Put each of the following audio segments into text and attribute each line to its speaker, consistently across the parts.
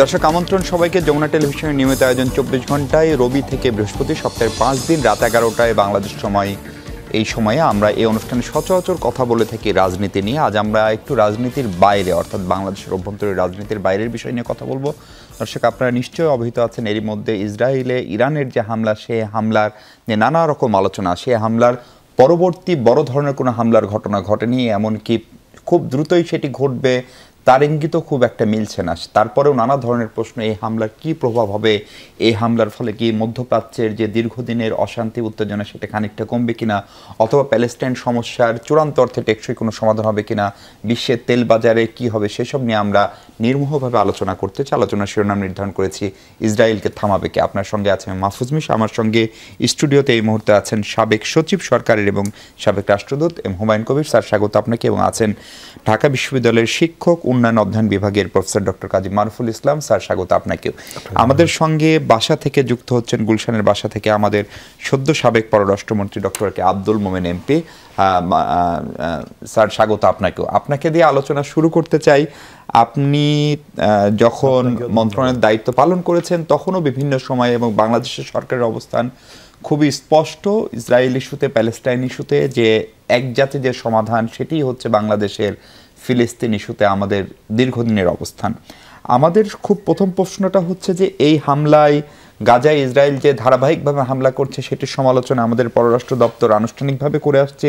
Speaker 1: দর্শক আমন্ত্রণ সবাইকে যমুনা টেলিভিশনের নিয়মিত আয়োজন চব্বিশ ঘন্টায় রবি থেকে বৃহস্পতি সপ্তাহের পাঁচ দিন রাত এগারোটায় বাংলাদেশ সময় এই সময়ে আমরা এই অনুষ্ঠানে সচরাচর কথা বলে থাকি রাজনীতি নিয়ে আজ আমরা একটু রাজনীতির বাইরে অর্থাৎ বাংলাদেশের অভ্যন্তরীণ রাজনীতির বাইরের বিষয় নিয়ে কথা বলবো দর্শক আপনারা নিশ্চয়ই অবহিত আছেন এরই মধ্যে ইসরায়েলে ইরানের যে হামলা সে হামলার যে নানা রকম আলোচনা সে হামলার পরবর্তী বড় ধরনের কোনো হামলার ঘটনা ঘটেনি এমনকি খুব দ্রুতই সেটি ঘটবে তার ইঙ্গিতও খুব একটা মিলছে না তারপরেও নানা ধরনের প্রশ্ন এই হামলার কি প্রভাব হবে এই হামলার ফলে কি মধ্যপ্রাচ্যের যে দীর্ঘদিনের অশান্তি উত্তেজনা সেটা খানিকটা কমবে কিনা অথবা প্যালেস্টাইন সমস্যার চূড়ান্ত অর্থে টেকসই কোনো সমাধান হবে কিনা বিশ্বের তেল বাজারে কি হবে সেসব নিয়ে আমরা নির্মোহভাবে আলোচনা করতে চাই আলোচনার শিরোনাম নির্ধারণ করেছি ইসরায়েলকে থামাবে কে আপনার সঙ্গে আছেন মাহফুজ মিশ আমার সঙ্গে স্টুডিওতে এই মুহূর্তে আছেন সাবেক সচিব সরকারের এবং সাবেক রাষ্ট্রদূত এম হুমায়ুন কবির স্যার স্বাগত আপনাকে এবং আছেন ঢাকা বিশ্ববিদ্যালয়ের শিক্ষক উন্নয়ন অধ্যয়ন বিভাগের professor doctor Kazi Maruful Islam sir স্বাগত আপনাকেও আমাদের সঙ্গে বাসা থেকে যুক্ত হচ্ছেন গুলশানের বাসা থেকে আমাদের সদ্য সাবেক পররাষ্ট্রমন্ত্রী doctor K Abdul Momen MP sir স্বাগত আপনাকেও আপনাকে দিয়ে আলোচনা শুরু করতে চাই আপনি যখন মন্ত্রণালয়ের দায়িত্ব পালন করেছেন তখনও বিভিন্ন সময়ে এবং বাংলাদেশের সরকারের অবস্থান খুবই স্পষ্ট ইসরায়েল ইস্যুতে প্যালেস্টাইন ইস্যুতে যে এক যে সমাধান সেটি হচ্ছে বাংলাদেশের ফিলিস্তিন ইস্যুতে আমাদের দীর্ঘদিনের অবস্থান আমাদের খুব প্রথম প্রশ্নটা হচ্ছে যে এই হামলায় গাজায় ইসরায়েল যে ধারাবাহিকভাবে হামলা করছে সেটির সমালোচনা আমাদের পররাষ্ট্র দপ্তর আনুষ্ঠানিকভাবে করে আসছে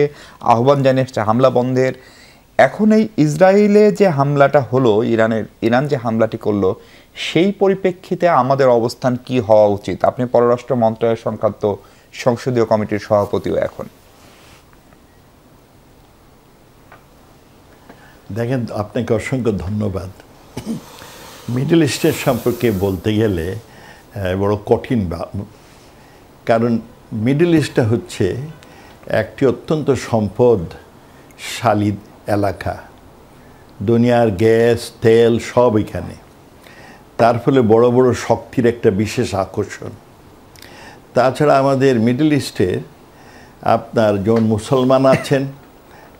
Speaker 1: আহ্বান জানিয়ে আসছে হামলা বন্ধের এখন এই ইসরায়েলে যে হামলাটা হলো ইরানের ইরান যে হামলাটি করলো সেই পরিপ্রেক্ষিতে আমাদের অবস্থান কি হওয়া উচিত আপনি পররাষ্ট্র মন্ত্রণালয় সংক্রান্ত সংসদীয় কমিটির সভাপতিও এখন দেখেন আপনাকে অসংখ্য
Speaker 2: ধন্যবাদ মিডল ইস্টের সম্পর্কে বলতে গেলে বড় কঠিন কারণ মিডল ইস্টটা হচ্ছে একটি অত্যন্ত সম্পদ শালিদ এলাকা দুনিয়ার গ্যাস তেল সব এখানে তার ফলে বড় বড় শক্তির একটা বিশেষ আকর্ষণ তাছাড়া আমাদের মিডল ইস্টে আপনার যেমন মুসলমান আছেন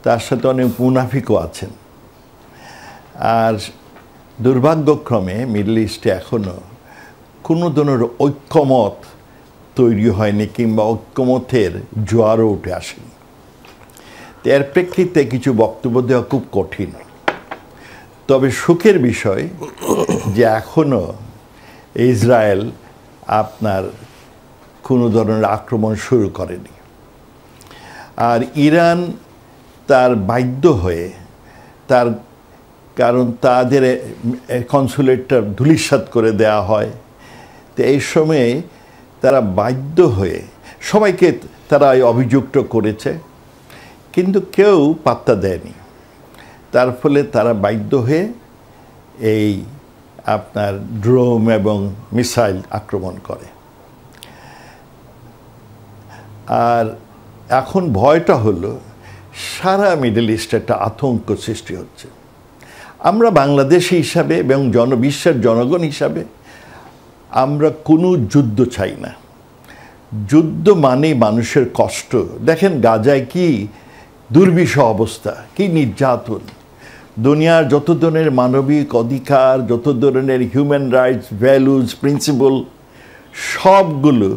Speaker 2: তার সাথে অনেক মুনাফিকও আছেন আর দুর্ভাগ্যক্রমে মিডল ইস্টে এখনও কোনো ধরনের ঐক্যমত তৈরি হয়নি কিংবা ঐক্যমতের জোয়ারও উঠে আসেনি এর প্রেক্ষিতে কিছু বক্তব্য দেওয়া খুব কঠিন তবে সুখের বিষয় যে এখনও ইসরায়েল আপনার কোনো ধরনের আক্রমণ শুরু করেনি আর ইরান তার বাধ্য হয়ে তার কারণ তাদের কনসুলেটটা ধুলিসাত করে দেয়া হয় তো এই সময়ে তারা বাধ্য হয়ে সবাইকে তারা অভিযুক্ত করেছে কিন্তু কেউ পাত্তা দেয়নি তার ফলে তারা বাধ্য হয়ে এই আপনার ড্রোম এবং মিসাইল আক্রমণ করে আর এখন ভয়টা হলো সারা মিডল ইস্টে একটা আতঙ্ক সৃষ্টি হচ্ছে আমরা বাংলাদেশি হিসাবে এবং জনবিশ্বের জনগণ হিসাবে আমরা কোনো যুদ্ধ চাই না যুদ্ধ মানে মানুষের কষ্ট দেখেন গাজায় কি দুর্বিষ অবস্থা কি নির্যাতন দুনিয়ার যত ধরনের মানবিক অধিকার যত ধরনের হিউম্যান রাইটস ভ্যালুজ প্রিন্সিপল সবগুলো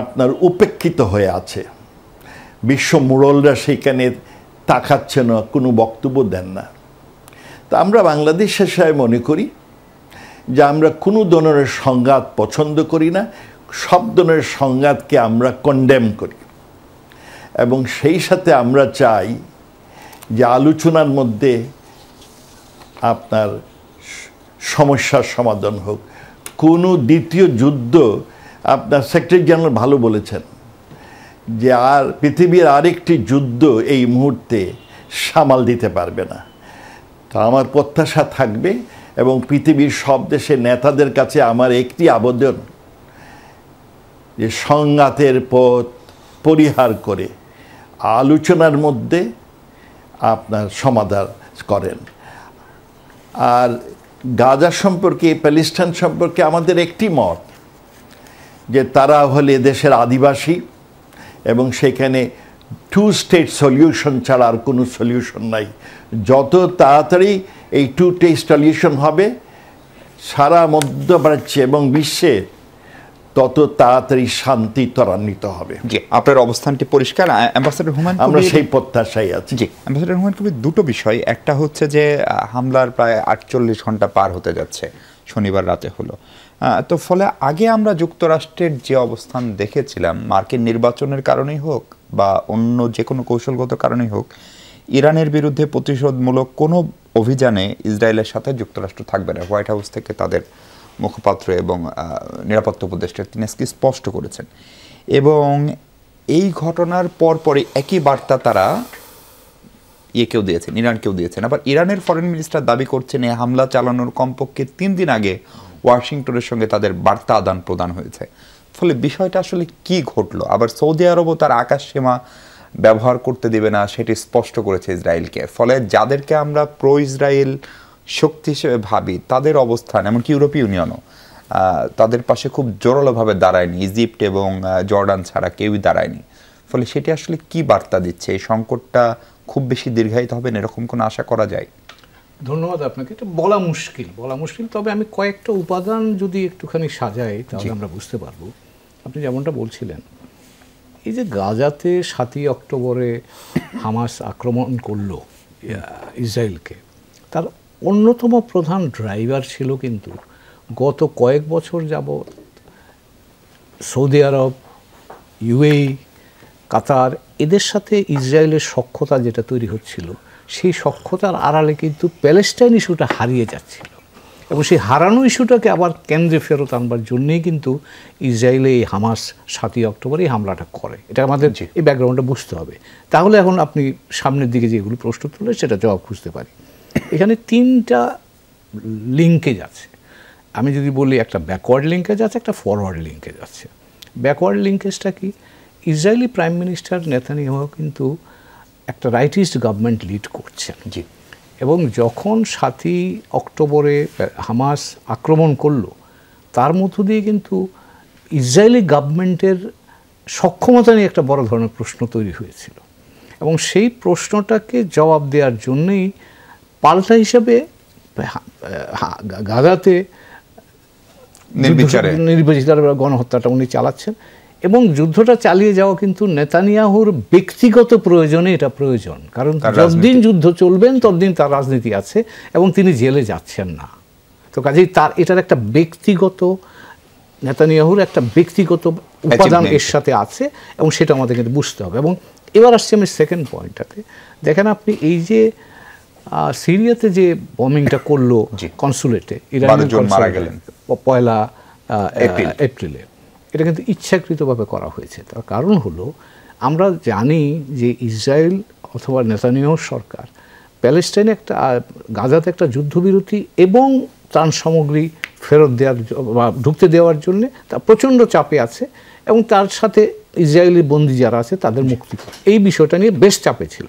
Speaker 2: আপনার উপেক্ষিত হয়ে আছে বিশ্ব মোড়লরা সেখানে তাকাচ্ছে না কোনো বক্তব্য দেন না তা আমরা বাংলাদেশ শেষায় মনে করি যে আমরা কোনো ধরনের সংঘাত পছন্দ করি না সব ধরনের সংঘাতকে আমরা কন্ডেম করি এবং সেই সাথে আমরা চাই যে আলোচনার মধ্যে আপনার সমস্যার সমাধান হোক কোনো দ্বিতীয় যুদ্ধ আপনার সেক্রেটারি জেনারেল ভালো বলেছেন যে আর পৃথিবীর আরেকটি যুদ্ধ এই মুহূর্তে সামাল দিতে পারবে না তা আমার প্রত্যাশা থাকবে এবং পৃথিবীর সব দেশের নেতাদের কাছে আমার একটি আবেদন যে সংঘাতের পথ পরিহার করে আলোচনার মধ্যে আপনার সমাধান করেন আর গাজা সম্পর্কে প্যালিস্টান সম্পর্কে আমাদের একটি মত যে তারা হলে দেশের আদিবাসী এবং সেখানে টু স্টেট সলিউশন ছাড়া আর কোনো সলিউশন নাই যত তাড়াতাড়ি এই টু স্টেট সলিউশন হবে সারা মধ্যপ্রাচ্যে এবং বিশ্বে
Speaker 1: তত তাড়াতাড়ি শান্তি ত্বরান্বিত হবে জি আপনার অবস্থানটি পরিষ্কার অ্যাম্বাসেডর হুমান আমরা সেই প্রত্যাশাই আছি জি অ্যাম্বাসেডর হুমান কবির দুটো বিষয় একটা হচ্ছে যে হামলার প্রায় আটচল্লিশ ঘন্টা পার হতে যাচ্ছে শনিবার রাতে হলো তো ফলে আগে আমরা যুক্তরাষ্ট্রের যে অবস্থান দেখেছিলাম মার্কিন নির্বাচনের কারণেই হোক বা অন্য যে কোনো কৌশলগত কারণেই হোক ইরানের বিরুদ্ধে প্রতিশোধমূলক কোনো অভিযানে ইসরায়েলের সাথে যুক্তরাষ্ট্র থাকবে না হোয়াইট হাউস থেকে তাদের মুখপাত্র এবং নিরাপত্তা উপদেষ্টা তিনি আজকে স্পষ্ট করেছেন এবং এই ঘটনার পরপরই একই বার্তা তারা ইয়ে কেউ দিয়েছেন ইরানকেও দিয়েছেন আবার ইরানের ফরেন মিনিস্টার দাবি করছেন এই হামলা চালানোর কমপক্ষে তিন দিন আগে ওয়াশিংটনের সঙ্গে তাদের বার্তা আদান প্রদান হয়েছে ফলে বিষয়টা আসলে কি ঘটলো আবার সৌদি আরবও তার আকাশ সীমা ব্যবহার করতে দেবে না সেটি স্পষ্ট করেছে ইসরায়েলকে ফলে যাদেরকে আমরা প্রো ইসরায়েল শক্তি হিসেবে ভাবি তাদের অবস্থান এমনকি ইউরোপীয় ইউনিয়নও তাদের পাশে খুব জোরালোভাবে দাঁড়ায়নি ইজিপ্ট এবং জর্ডান ছাড়া কেউই দাঁড়ায়নি ফলে সেটি আসলে কি বার্তা দিচ্ছে এই সংকটটা খুব বেশি দীর্ঘায়িত হবে না এরকম কোনো আশা করা যায়
Speaker 3: ধন্যবাদ আপনাকে এটা বলা মুশকিল বলা মুশকিল তবে আমি কয়েকটা উপাদান যদি একটুখানি সাজাই তাহলে আমরা বুঝতে পারবো আপনি যেমনটা বলছিলেন এই যে গাজাতে সাতই অক্টোবরে হামাস আক্রমণ করলো ইসরায়েলকে তার অন্যতম প্রধান ড্রাইভার ছিল কিন্তু গত কয়েক বছর যাব সৌদি আরব ইউএই কাতার এদের সাথে ইসরায়েলের সক্ষতা যেটা তৈরি হচ্ছিল সেই সক্ষতার আড়ালে কিন্তু প্যালেস্টাইন ইস্যুটা হারিয়ে যাচ্ছিল এবং সেই হারানো ইস্যুটাকে আবার কেন্দ্রে ফেরত আনবার জন্যেই কিন্তু ইসরায়েলে এই হামাস সাতই অক্টোবর এই হামলাটা করে এটা আমাদের এই ব্যাকগ্রাউন্ডটা বুঝতে হবে তাহলে এখন আপনি সামনের দিকে যেগুলো প্রশ্ন তুললেন সেটা জবাব খুঁজতে পারি এখানে তিনটা লিঙ্কেজ আছে আমি যদি বলি একটা ব্যাকওয়ার্ড লিঙ্কেজ আছে একটা ফরওয়ার্ড লিঙ্কেজ আছে ব্যাকওয়ার্ড লিঙ্কেজটা কি ইসরায়েলি প্রাইম মিনিস্টার নেতানিয়াহু কিন্তু একটা রাইটিস্ট গভর্নমেন্ট লিড করছেন জি এবং যখন সাতই অক্টোবরে হামাস আক্রমণ করলো তার মধ্য দিয়ে কিন্তু ইসরায়েলি গভর্নমেন্টের সক্ষমতা নিয়ে একটা বড় ধরনের প্রশ্ন তৈরি হয়েছিল এবং সেই প্রশ্নটাকে জবাব দেওয়ার জন্যেই পাল্টা হিসাবে গাজাতে
Speaker 1: নির্বাচিত
Speaker 3: গণহত্যাটা উনি চালাচ্ছেন এবং যুদ্ধটা চালিয়ে যাওয়া কিন্তু নেতানিয়াহুর ব্যক্তিগত প্রয়োজনে এটা প্রয়োজন কারণ যতদিন যুদ্ধ চলবেন ততদিন তার রাজনীতি আছে এবং তিনি জেলে যাচ্ছেন না তো কাজেই তার এটার একটা ব্যক্তিগত নেতানিয়াহুর একটা ব্যক্তিগত উপাদান এর সাথে আছে এবং সেটা আমাদের কিন্তু বুঝতে হবে এবং এবার আসছি আমি সেকেন্ড পয়েন্টটাতে দেখেন আপনি এই যে সিরিয়াতে যে বমিংটা করলো কনসুলেটে ইরানের পয়লা এপ্রিলে এটা কিন্তু ইচ্ছাকৃতভাবে করা হয়েছে তার কারণ হলো আমরা জানি যে ইসরায়েল অথবা নেতানিয় সরকার প্যালেস্টাইনে একটা গাজাতে একটা যুদ্ধবিরতি এবং ত্রাণ সামগ্রী ফেরত দেওয়ার বা ঢুকতে দেওয়ার জন্য তা প্রচণ্ড চাপে আছে এবং তার সাথে ইসরায়েলি বন্দী যারা আছে তাদের মুক্তি এই বিষয়টা নিয়ে বেশ চাপে ছিল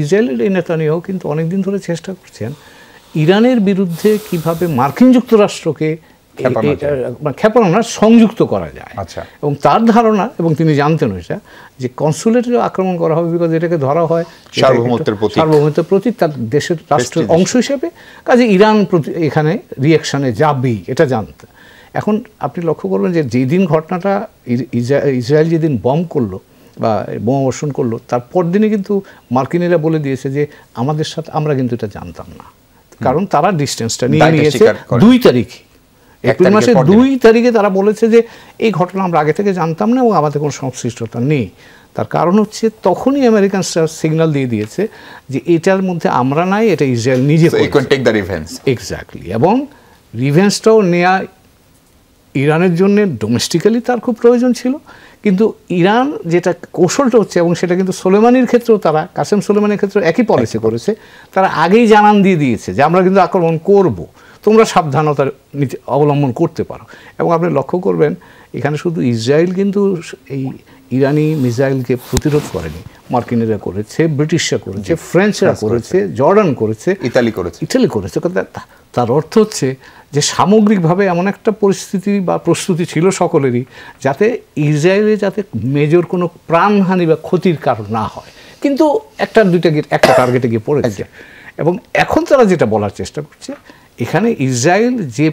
Speaker 3: ইসরায়েলের এই নেতানিও কিন্তু অনেকদিন ধরে চেষ্টা করছেন ইরানের বিরুদ্ধে কিভাবে মার্কিন যুক্তরাষ্ট্রকে ক্ষেপণ মানে সংযুক্ত করা যায় আচ্ছা এবং তার ধারণা এবং তিনি জানতেন এটা যে কনসুলেটে আক্রমণ করা হবে বিকজ এটাকে ধরা হয় সার্বভৌমত্বের প্রতি সার্বভৌমত্বের প্রতি তার দেশের রাষ্ট্রের অংশ হিসেবে কাজে ইরান এখানে রিয়াকশানে যাবেই এটা জানতে এখন আপনি লক্ষ্য করবেন যে যেদিন ঘটনাটা ইসরায়েল যেদিন বম করলো বা বোমা বর্ষণ করলো তারপর দিনে কিন্তু মার্কিনিরা বলে দিয়েছে যে আমাদের সাথে আমরা কিন্তু এটা জানতাম না কারণ তারা ডিস্টেন্সটা নিয়ে নিয়েছে দুই তারিখ এপ্রিল মাসের দুই তারিখে তারা বলেছে যে এই ঘটনা আমরা আগে থেকে জানতাম না এবং আমাদের কোনো সংশ্লিষ্টতা নেই তার কারণ হচ্ছে তখনই আমেরিকান সিগনাল দিয়ে দিয়েছে যে এটার মধ্যে আমরা নাই এটা ইসরায়েল নিজে এবং রিভেন্সটাও নেওয়া ইরানের জন্য ডোমেস্টিক্যালি তার খুব প্রয়োজন ছিল কিন্তু ইরান যেটা কৌশলটা হচ্ছে এবং সেটা কিন্তু সোলেমানির ক্ষেত্রেও তারা কাসেম সোলেমানির ক্ষেত্রেও একই পলিসি করেছে তারা আগেই জানান দিয়ে দিয়েছে যে আমরা কিন্তু আক্রমণ করব তোমরা সাবধানতা নিতে অবলম্বন করতে পারো এবং আপনি লক্ষ্য করবেন এখানে শুধু ইসরায়েল কিন্তু এই ইরানি মিসাইলকে প্রতিরোধ করেনি মার্কিনেরা করেছে ব্রিটিশরা করেছে ফ্রেঞ্চরা করেছে জর্ডান করেছে ইতালি করেছে ইটালি করেছে তার অর্থ হচ্ছে যে সামগ্রিকভাবে এমন একটা পরিস্থিতি বা প্রস্তুতি ছিল সকলেরই যাতে ইসরায়েলে যাতে মেজর কোনো প্রাণহানি বা ক্ষতির কারণ না হয় কিন্তু একটা দুইটা একটা টার্গেটে গিয়ে পড়েছে এবং এখন তারা যেটা বলার চেষ্টা করছে এখানে ইসরায়েল যে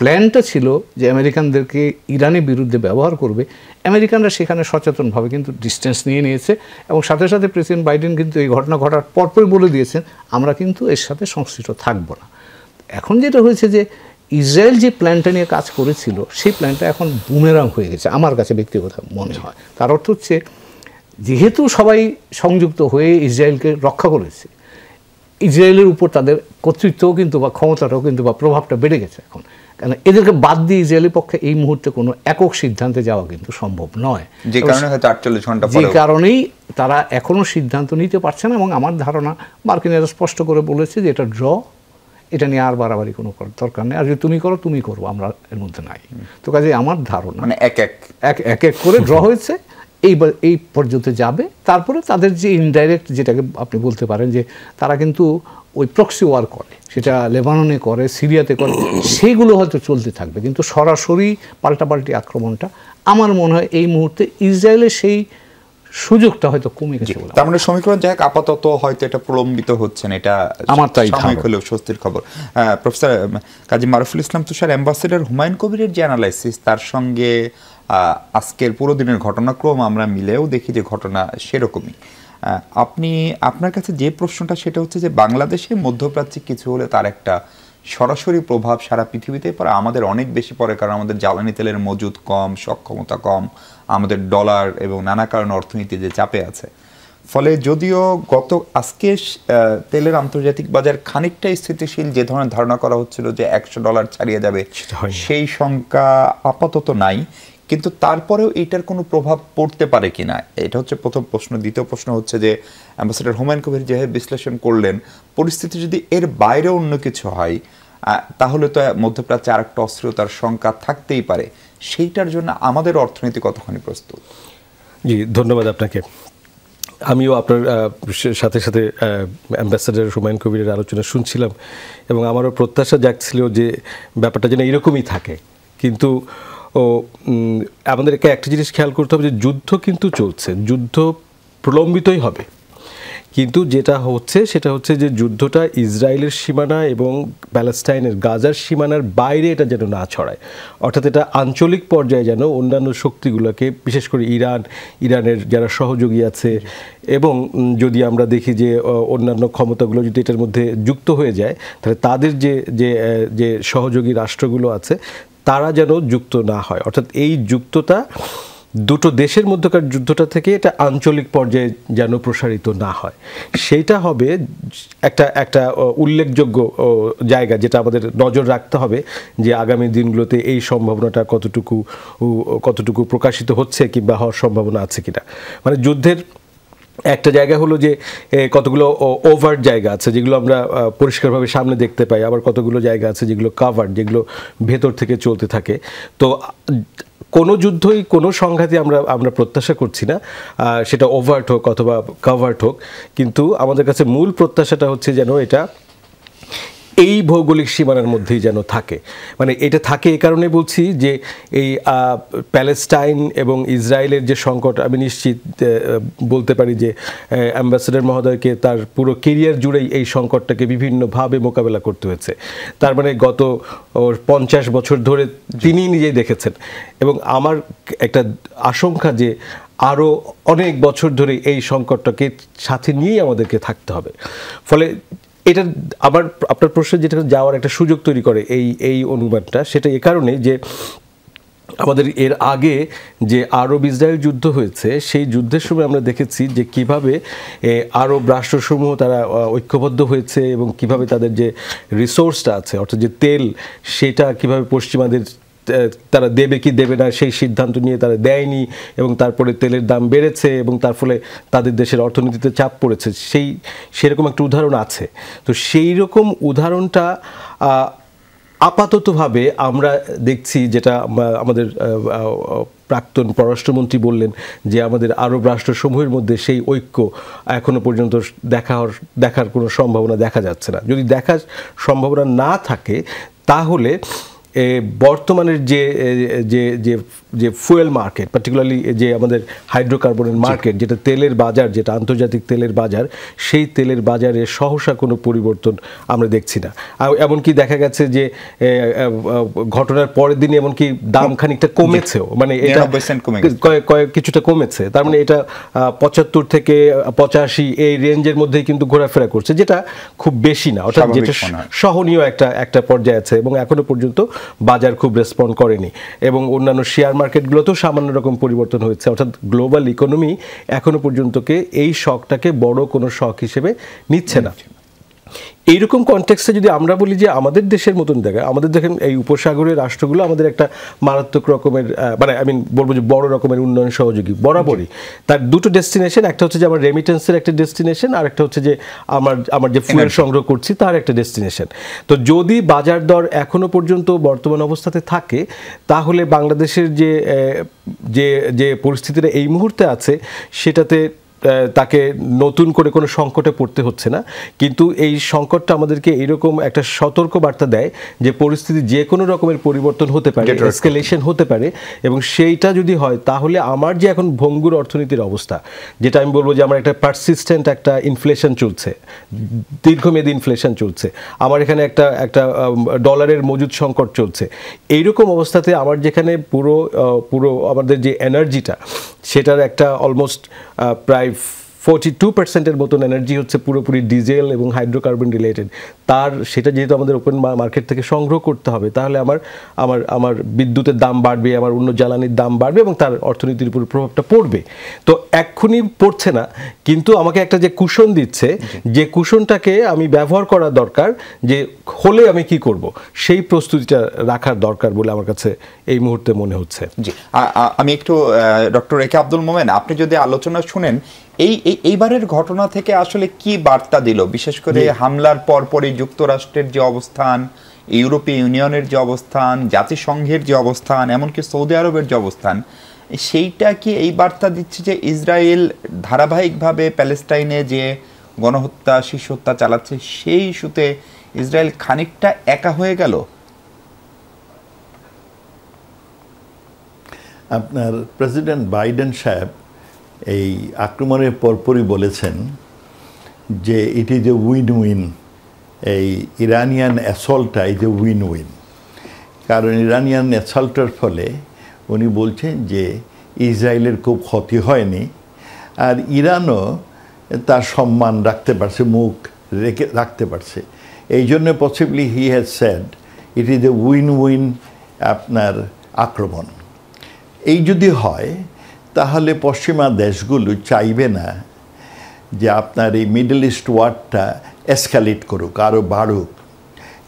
Speaker 3: প্ল্যানটা ছিল যে আমেরিকানদেরকে ইরানের বিরুদ্ধে ব্যবহার করবে আমেরিকানরা সেখানে সচেতনভাবে কিন্তু ডিস্টেন্স নিয়ে নিয়েছে এবং সাথে সাথে প্রেসিডেন্ট বাইডেন কিন্তু এই ঘটনা ঘটার পরপরই বলে দিয়েছেন আমরা কিন্তু এর সাথে সংশ্লিষ্ট থাকবো না এখন যেটা হয়েছে যে ইসরায়েল যে প্ল্যানটা নিয়ে কাজ করেছিল সেই প্ল্যানটা এখন বুমেরাং হয়ে গেছে আমার কাছে ব্যক্তিগত মনে হয় তার অর্থ হচ্ছে যেহেতু সবাই সংযুক্ত হয়ে ইসরায়েলকে রক্ষা করেছে ইসরায়েলের উপর তাদের কর্তৃত্বও কিন্তু বা ক্ষমতাটাও কিন্তু বা প্রভাবটা বেড়ে গেছে এখন এদেরকে বাদ দিয়ে ইসরায়েলের পক্ষে এই মুহূর্তে কোনো একক সিদ্ধান্তে যাওয়া কিন্তু সম্ভব নয় যে কারণে
Speaker 1: আটচল্লিশ ঘন্টা যে
Speaker 3: কারণেই তারা এখনও সিদ্ধান্ত নিতে পারছে না এবং আমার ধারণা এরা স্পষ্ট করে বলেছে যে এটা ড্র এটা নিয়ে আর বাড়াবাড়ি কোনো দরকার নেই আর যদি তুমি করো তুমি করবো আমরা এর মধ্যে নাই তো কাজে আমার ধারণা মানে এক এক এক এক করে ড্র হয়েছে এইবার এই পর্যন্ত যাবে তারপরে তাদের যে ইনডাইরেক্ট যেটাকে আপনি বলতে পারেন যে তারা কিন্তু ওই প্রক্সি ওয়ার করে সেটা লেবাননে করে সিরিয়াতে করে সেগুলো হয়তো চলতে থাকবে কিন্তু সরাসরি পাল্টাপাল্টি আক্রমণটা আমার মনে হয় এই মুহূর্তে ইসরায়েলের সেই সুযোগটা হয়তো কমে গেছে
Speaker 1: তার মানে সমীকরণ যাই হোক আপাতত হয়তো এটা প্রলম্বিত হচ্ছে না এটা আমার তাই সাময়িক হলেও স্বস্তির খবর প্রফেসর কাজী মারুফুল ইসলাম তুষার অ্যাম্বাসেডার হুমায়ুন কবিরের যে অ্যানালাইসিস তার সঙ্গে আজকের পুরো দিনের ঘটনাক্রম আমরা মিলেও দেখি যে ঘটনা সেরকমই আপনি আপনার কাছে যে প্রশ্নটা সেটা হচ্ছে যে বাংলাদেশে মধ্যপ্রাচ্যে কিছু হলে তার একটা সরাসরি প্রভাব সারা পৃথিবীতে পড়ে আমাদের অনেক বেশি পড়ে কারণ আমাদের জ্বালানি তেলের মজুদ কম সক্ষমতা কম আমাদের ডলার এবং নানা কারণ অর্থনীতি যে চাপে আছে ফলে যদিও গত আজকে তেলের আন্তর্জাতিক বাজার খানিকটা স্থিতিশীল যে ধরনের ধারণা করা হচ্ছিল যে একশো ডলার ছাড়িয়ে যাবে সেই সংখ্যা আপাতত নাই কিন্তু তারপরেও এটার কোনো প্রভাব পড়তে পারে কি না এটা হচ্ছে প্রথম প্রশ্ন দ্বিতীয় প্রশ্ন হচ্ছে যে অ্যাম্বাসেডার হোমেন কবির যেভাবে বিশ্লেষণ করলেন পরিস্থিতি যদি এর বাইরে অন্য কিছু হয় তাহলে তো মধ্যপ্রাচ্যে আর একটা অস্থিরতার শঙ্কা থাকতেই পারে সেইটার জন্য আমাদের অর্থনীতি কতখানি প্রস্তুত জি ধন্যবাদ আপনাকে আমিও
Speaker 4: আপনার সাথে সাথে অ্যাম্বাসেডার হুমায়ুন কবিরের আলোচনা শুনছিলাম এবং আমারও প্রত্যাশা জাগছিল যে ব্যাপারটা যেন এরকমই থাকে কিন্তু ও আমাদেরকে একটা জিনিস খেয়াল করতে হবে যে যুদ্ধ কিন্তু চলছে যুদ্ধ প্রলম্বিতই হবে কিন্তু যেটা হচ্ছে সেটা হচ্ছে যে যুদ্ধটা ইসরায়েলের সীমানা এবং প্যালেস্টাইনের গাজার সীমানার বাইরে এটা যেন না ছড়ায় অর্থাৎ এটা আঞ্চলিক পর্যায়ে যেন অন্যান্য শক্তিগুলোকে বিশেষ করে ইরান ইরানের যারা সহযোগী আছে এবং যদি আমরা দেখি যে অন্যান্য ক্ষমতাগুলো যদি এটার মধ্যে যুক্ত হয়ে যায় তাহলে তাদের যে যে যে সহযোগী রাষ্ট্রগুলো আছে তারা যেন যুক্ত না হয় অর্থাৎ এই যুক্ততা দুটো দেশের মধ্যকার যুদ্ধটা থেকে এটা আঞ্চলিক পর্যায়ে যেন প্রসারিত না হয় সেইটা হবে একটা একটা উল্লেখযোগ্য জায়গা যেটা আমাদের নজর রাখতে হবে যে আগামী দিনগুলোতে এই সম্ভাবনাটা কতটুকু কতটুকু প্রকাশিত হচ্ছে কিংবা হওয়ার সম্ভাবনা আছে কিনা মানে যুদ্ধের একটা জায়গা হলো যে কতগুলো ওভার জায়গা আছে যেগুলো আমরা পরিষ্কারভাবে সামনে দেখতে পাই আবার কতগুলো জায়গা আছে যেগুলো কাভার যেগুলো ভেতর থেকে চলতে থাকে তো কোনো যুদ্ধই কোনো সংঘাতে আমরা আমরা প্রত্যাশা করছি না সেটা ওভার্ট হোক অথবা কাভার্ট হোক কিন্তু আমাদের কাছে মূল প্রত্যাশাটা হচ্ছে যেন এটা এই ভৌগোলিক সীমানার মধ্যেই যেন থাকে মানে এটা থাকে এ কারণে বলছি যে এই প্যালেস্টাইন এবং ইসরায়েলের যে সংকট আমি নিশ্চিত বলতে পারি যে অ্যাম্বাসেডর মহোদয়কে তার পুরো কেরিয়ার জুড়েই এই সংকটটাকে বিভিন্নভাবে মোকাবেলা করতে হয়েছে তার মানে গত পঞ্চাশ বছর ধরে তিনি নিজেই দেখেছেন এবং আমার একটা আশঙ্কা যে আরও অনেক বছর ধরে এই সংকটটাকে সাথে নিয়েই আমাদেরকে থাকতে হবে ফলে এটা আবার আপনার প্রশ্নে যেটা যাওয়ার একটা সুযোগ তৈরি করে এই এই অনুমানটা সেটা এ কারণে যে আমাদের এর আগে যে আরব ইসরায়েল যুদ্ধ হয়েছে সেই যুদ্ধের সময় আমরা দেখেছি যে কিভাবে আরব রাষ্ট্রসমূহ তারা ঐক্যবদ্ধ হয়েছে এবং কিভাবে তাদের যে রিসোর্সটা আছে অর্থাৎ যে তেল সেটা কিভাবে পশ্চিমাদের তারা দেবে কি দেবে না সেই সিদ্ধান্ত নিয়ে তারা দেয়নি এবং তারপরে তেলের দাম বেড়েছে এবং তার ফলে তাদের দেশের অর্থনীতিতে চাপ পড়েছে সেই সেরকম একটা উদাহরণ আছে তো সেই রকম উদাহরণটা আপাততভাবে আমরা দেখছি যেটা আমাদের প্রাক্তন পররাষ্ট্রমন্ত্রী বললেন যে আমাদের আরব রাষ্ট্রসমূহের মধ্যে সেই ঐক্য এখনও পর্যন্ত দেখা দেখার কোনো সম্ভাবনা দেখা যাচ্ছে না যদি দেখার সম্ভাবনা না থাকে তাহলে বর্তমানের যে যে যে যে ফুয়েল মার্কেট পার্টিকুলারলি যে আমাদের হাইড্রোকার্বনের মার্কেট যেটা তেলের বাজার যেটা আন্তর্জাতিক তেলের বাজার সেই তেলের বাজারে সহসা কোনো পরিবর্তন আমরা দেখছি না এমনকি দেখা গেছে যে ঘটনার পরের দিন এমনকি দাম খানিকটা কমেছেও মানে এটা কিছুটা কমেছে তার মানে এটা পঁচাত্তর থেকে পঁচাশি এই রেঞ্জের মধ্যেই কিন্তু ঘোরাফেরা করছে যেটা খুব বেশি না অর্থাৎ যেটা সহনীয় একটা একটা পর্যায়ে আছে এবং এখনো পর্যন্ত বাজার খুব রেসপন্ড করেনি এবং অন্যান্য শেয়ার মার্কেটগুলোতেও সামান্য রকম পরিবর্তন হয়েছে অর্থাৎ গ্লোবাল ইকোনমি এখনও পর্যন্তকে এই শখটাকে বড় কোনো শখ হিসেবে নিচ্ছে না এইরকম কনটেক্সে যদি আমরা বলি যে আমাদের দেশের মতন জায়গায় আমাদের দেখেন এই উপসাগরের রাষ্ট্রগুলো আমাদের একটা মারাত্মক রকমের মানে আমি বলবো যে বড় রকমের উন্নয়ন সহযোগী বরাবরই তার দুটো ডেস্টিনেশন একটা হচ্ছে যে আমার রেমিটেন্সের একটা ডেস্টিনেশন আর একটা হচ্ছে যে আমার আমার যে ফুয়েল সংগ্রহ করছি তার একটা ডেস্টিনেশন তো যদি বাজার দর এখনো পর্যন্ত বর্তমান অবস্থাতে থাকে তাহলে বাংলাদেশের যে যে যে পরিস্থিতিটা এই মুহূর্তে আছে সেটাতে তাকে নতুন করে কোনো সংকটে পড়তে হচ্ছে না কিন্তু এই সংকটটা আমাদেরকে এরকম একটা সতর্ক বার্তা দেয় যে পরিস্থিতি যে কোনো রকমের পরিবর্তন হতে পারে এসকেলেশন হতে পারে এবং সেইটা যদি হয় তাহলে আমার যে এখন ভঙ্গুর অর্থনীতির অবস্থা যেটা আমি বলবো যে আমার একটা পারসিস্টেন্ট একটা ইনফ্লেশন চলছে দীর্ঘমেয়াদী ইনফ্লেশন চলছে আমার এখানে একটা একটা ডলারের মজুদ সংকট চলছে এইরকম অবস্থাতে আমার যেখানে পুরো পুরো আমাদের যে এনার্জিটা সেটার একটা অলমোস্ট প্রায় I've ফর্টি টু পার্সেন্টের মতন এনার্জি হচ্ছে পুরোপুরি ডিজেল এবং হাইড্রোকার্বন রিলেটেড তার সেটা যেহেতু আমাদের ওপেন মার্কেট থেকে সংগ্রহ করতে হবে তাহলে আমার আমার আমার বিদ্যুতের দাম বাড়বে আমার অন্য জ্বালানির দাম বাড়বে এবং তার অর্থনীতির উপর প্রভাবটা পড়বে তো এক্ষুনি পড়ছে না কিন্তু আমাকে একটা যে কুশন দিচ্ছে যে কুশনটাকে আমি ব্যবহার করা দরকার যে হলে আমি কি করব সেই প্রস্তুতিটা রাখার দরকার বলে আমার কাছে এই মুহূর্তে মনে হচ্ছে জি
Speaker 1: আমি একটু ডক্টর একে আব্দুল মোমেন আপনি যদি আলোচনা শুনেন এই এই এইবারের ঘটনা থেকে আসলে কি বার্তা দিল বিশেষ করে হামলার পরপরই যুক্তরাষ্ট্রের যে অবস্থান ইউরোপীয় ইউনিয়নের যে অবস্থান জাতিসংঘের যে অবস্থান এমনকি সৌদি আরবের যে অবস্থান সেইটা কি এই বার্তা দিচ্ছে যে ইসরায়েল ধারাবাহিকভাবে প্যালেস্টাইনে যে গণহত্যা শিশু হত্যা চালাচ্ছে সেই ইস্যুতে ইসরায়েল খানিকটা একা হয়ে গেল
Speaker 2: আপনার প্রেসিডেন্ট বাইডেন সাহেব এই আক্রমণের পরপরই বলেছেন যে it is a win win এই ইরানিয়ান অ্যাসল্টটা ইজ এ উইন উইন কারণ ইরানিয়ান অ্যাসল্টার ফলে উনি বলছেন যে ইসরায়েলের খুব ক্ষতি হয়নি আর ইরানও তার সম্মান রাখতে পারছে মুখ রেখে রাখতে পারছে এই জন্য possibly he has said it is a win win আপনার আক্রমণ এই যদি হয় তাহলে পশ্চিমা দেশগুলো চাইবে না যে আপনার এই মিডল ইস্ট ওয়ার্ডটা এসকালেট করুক আরও বাড়ুক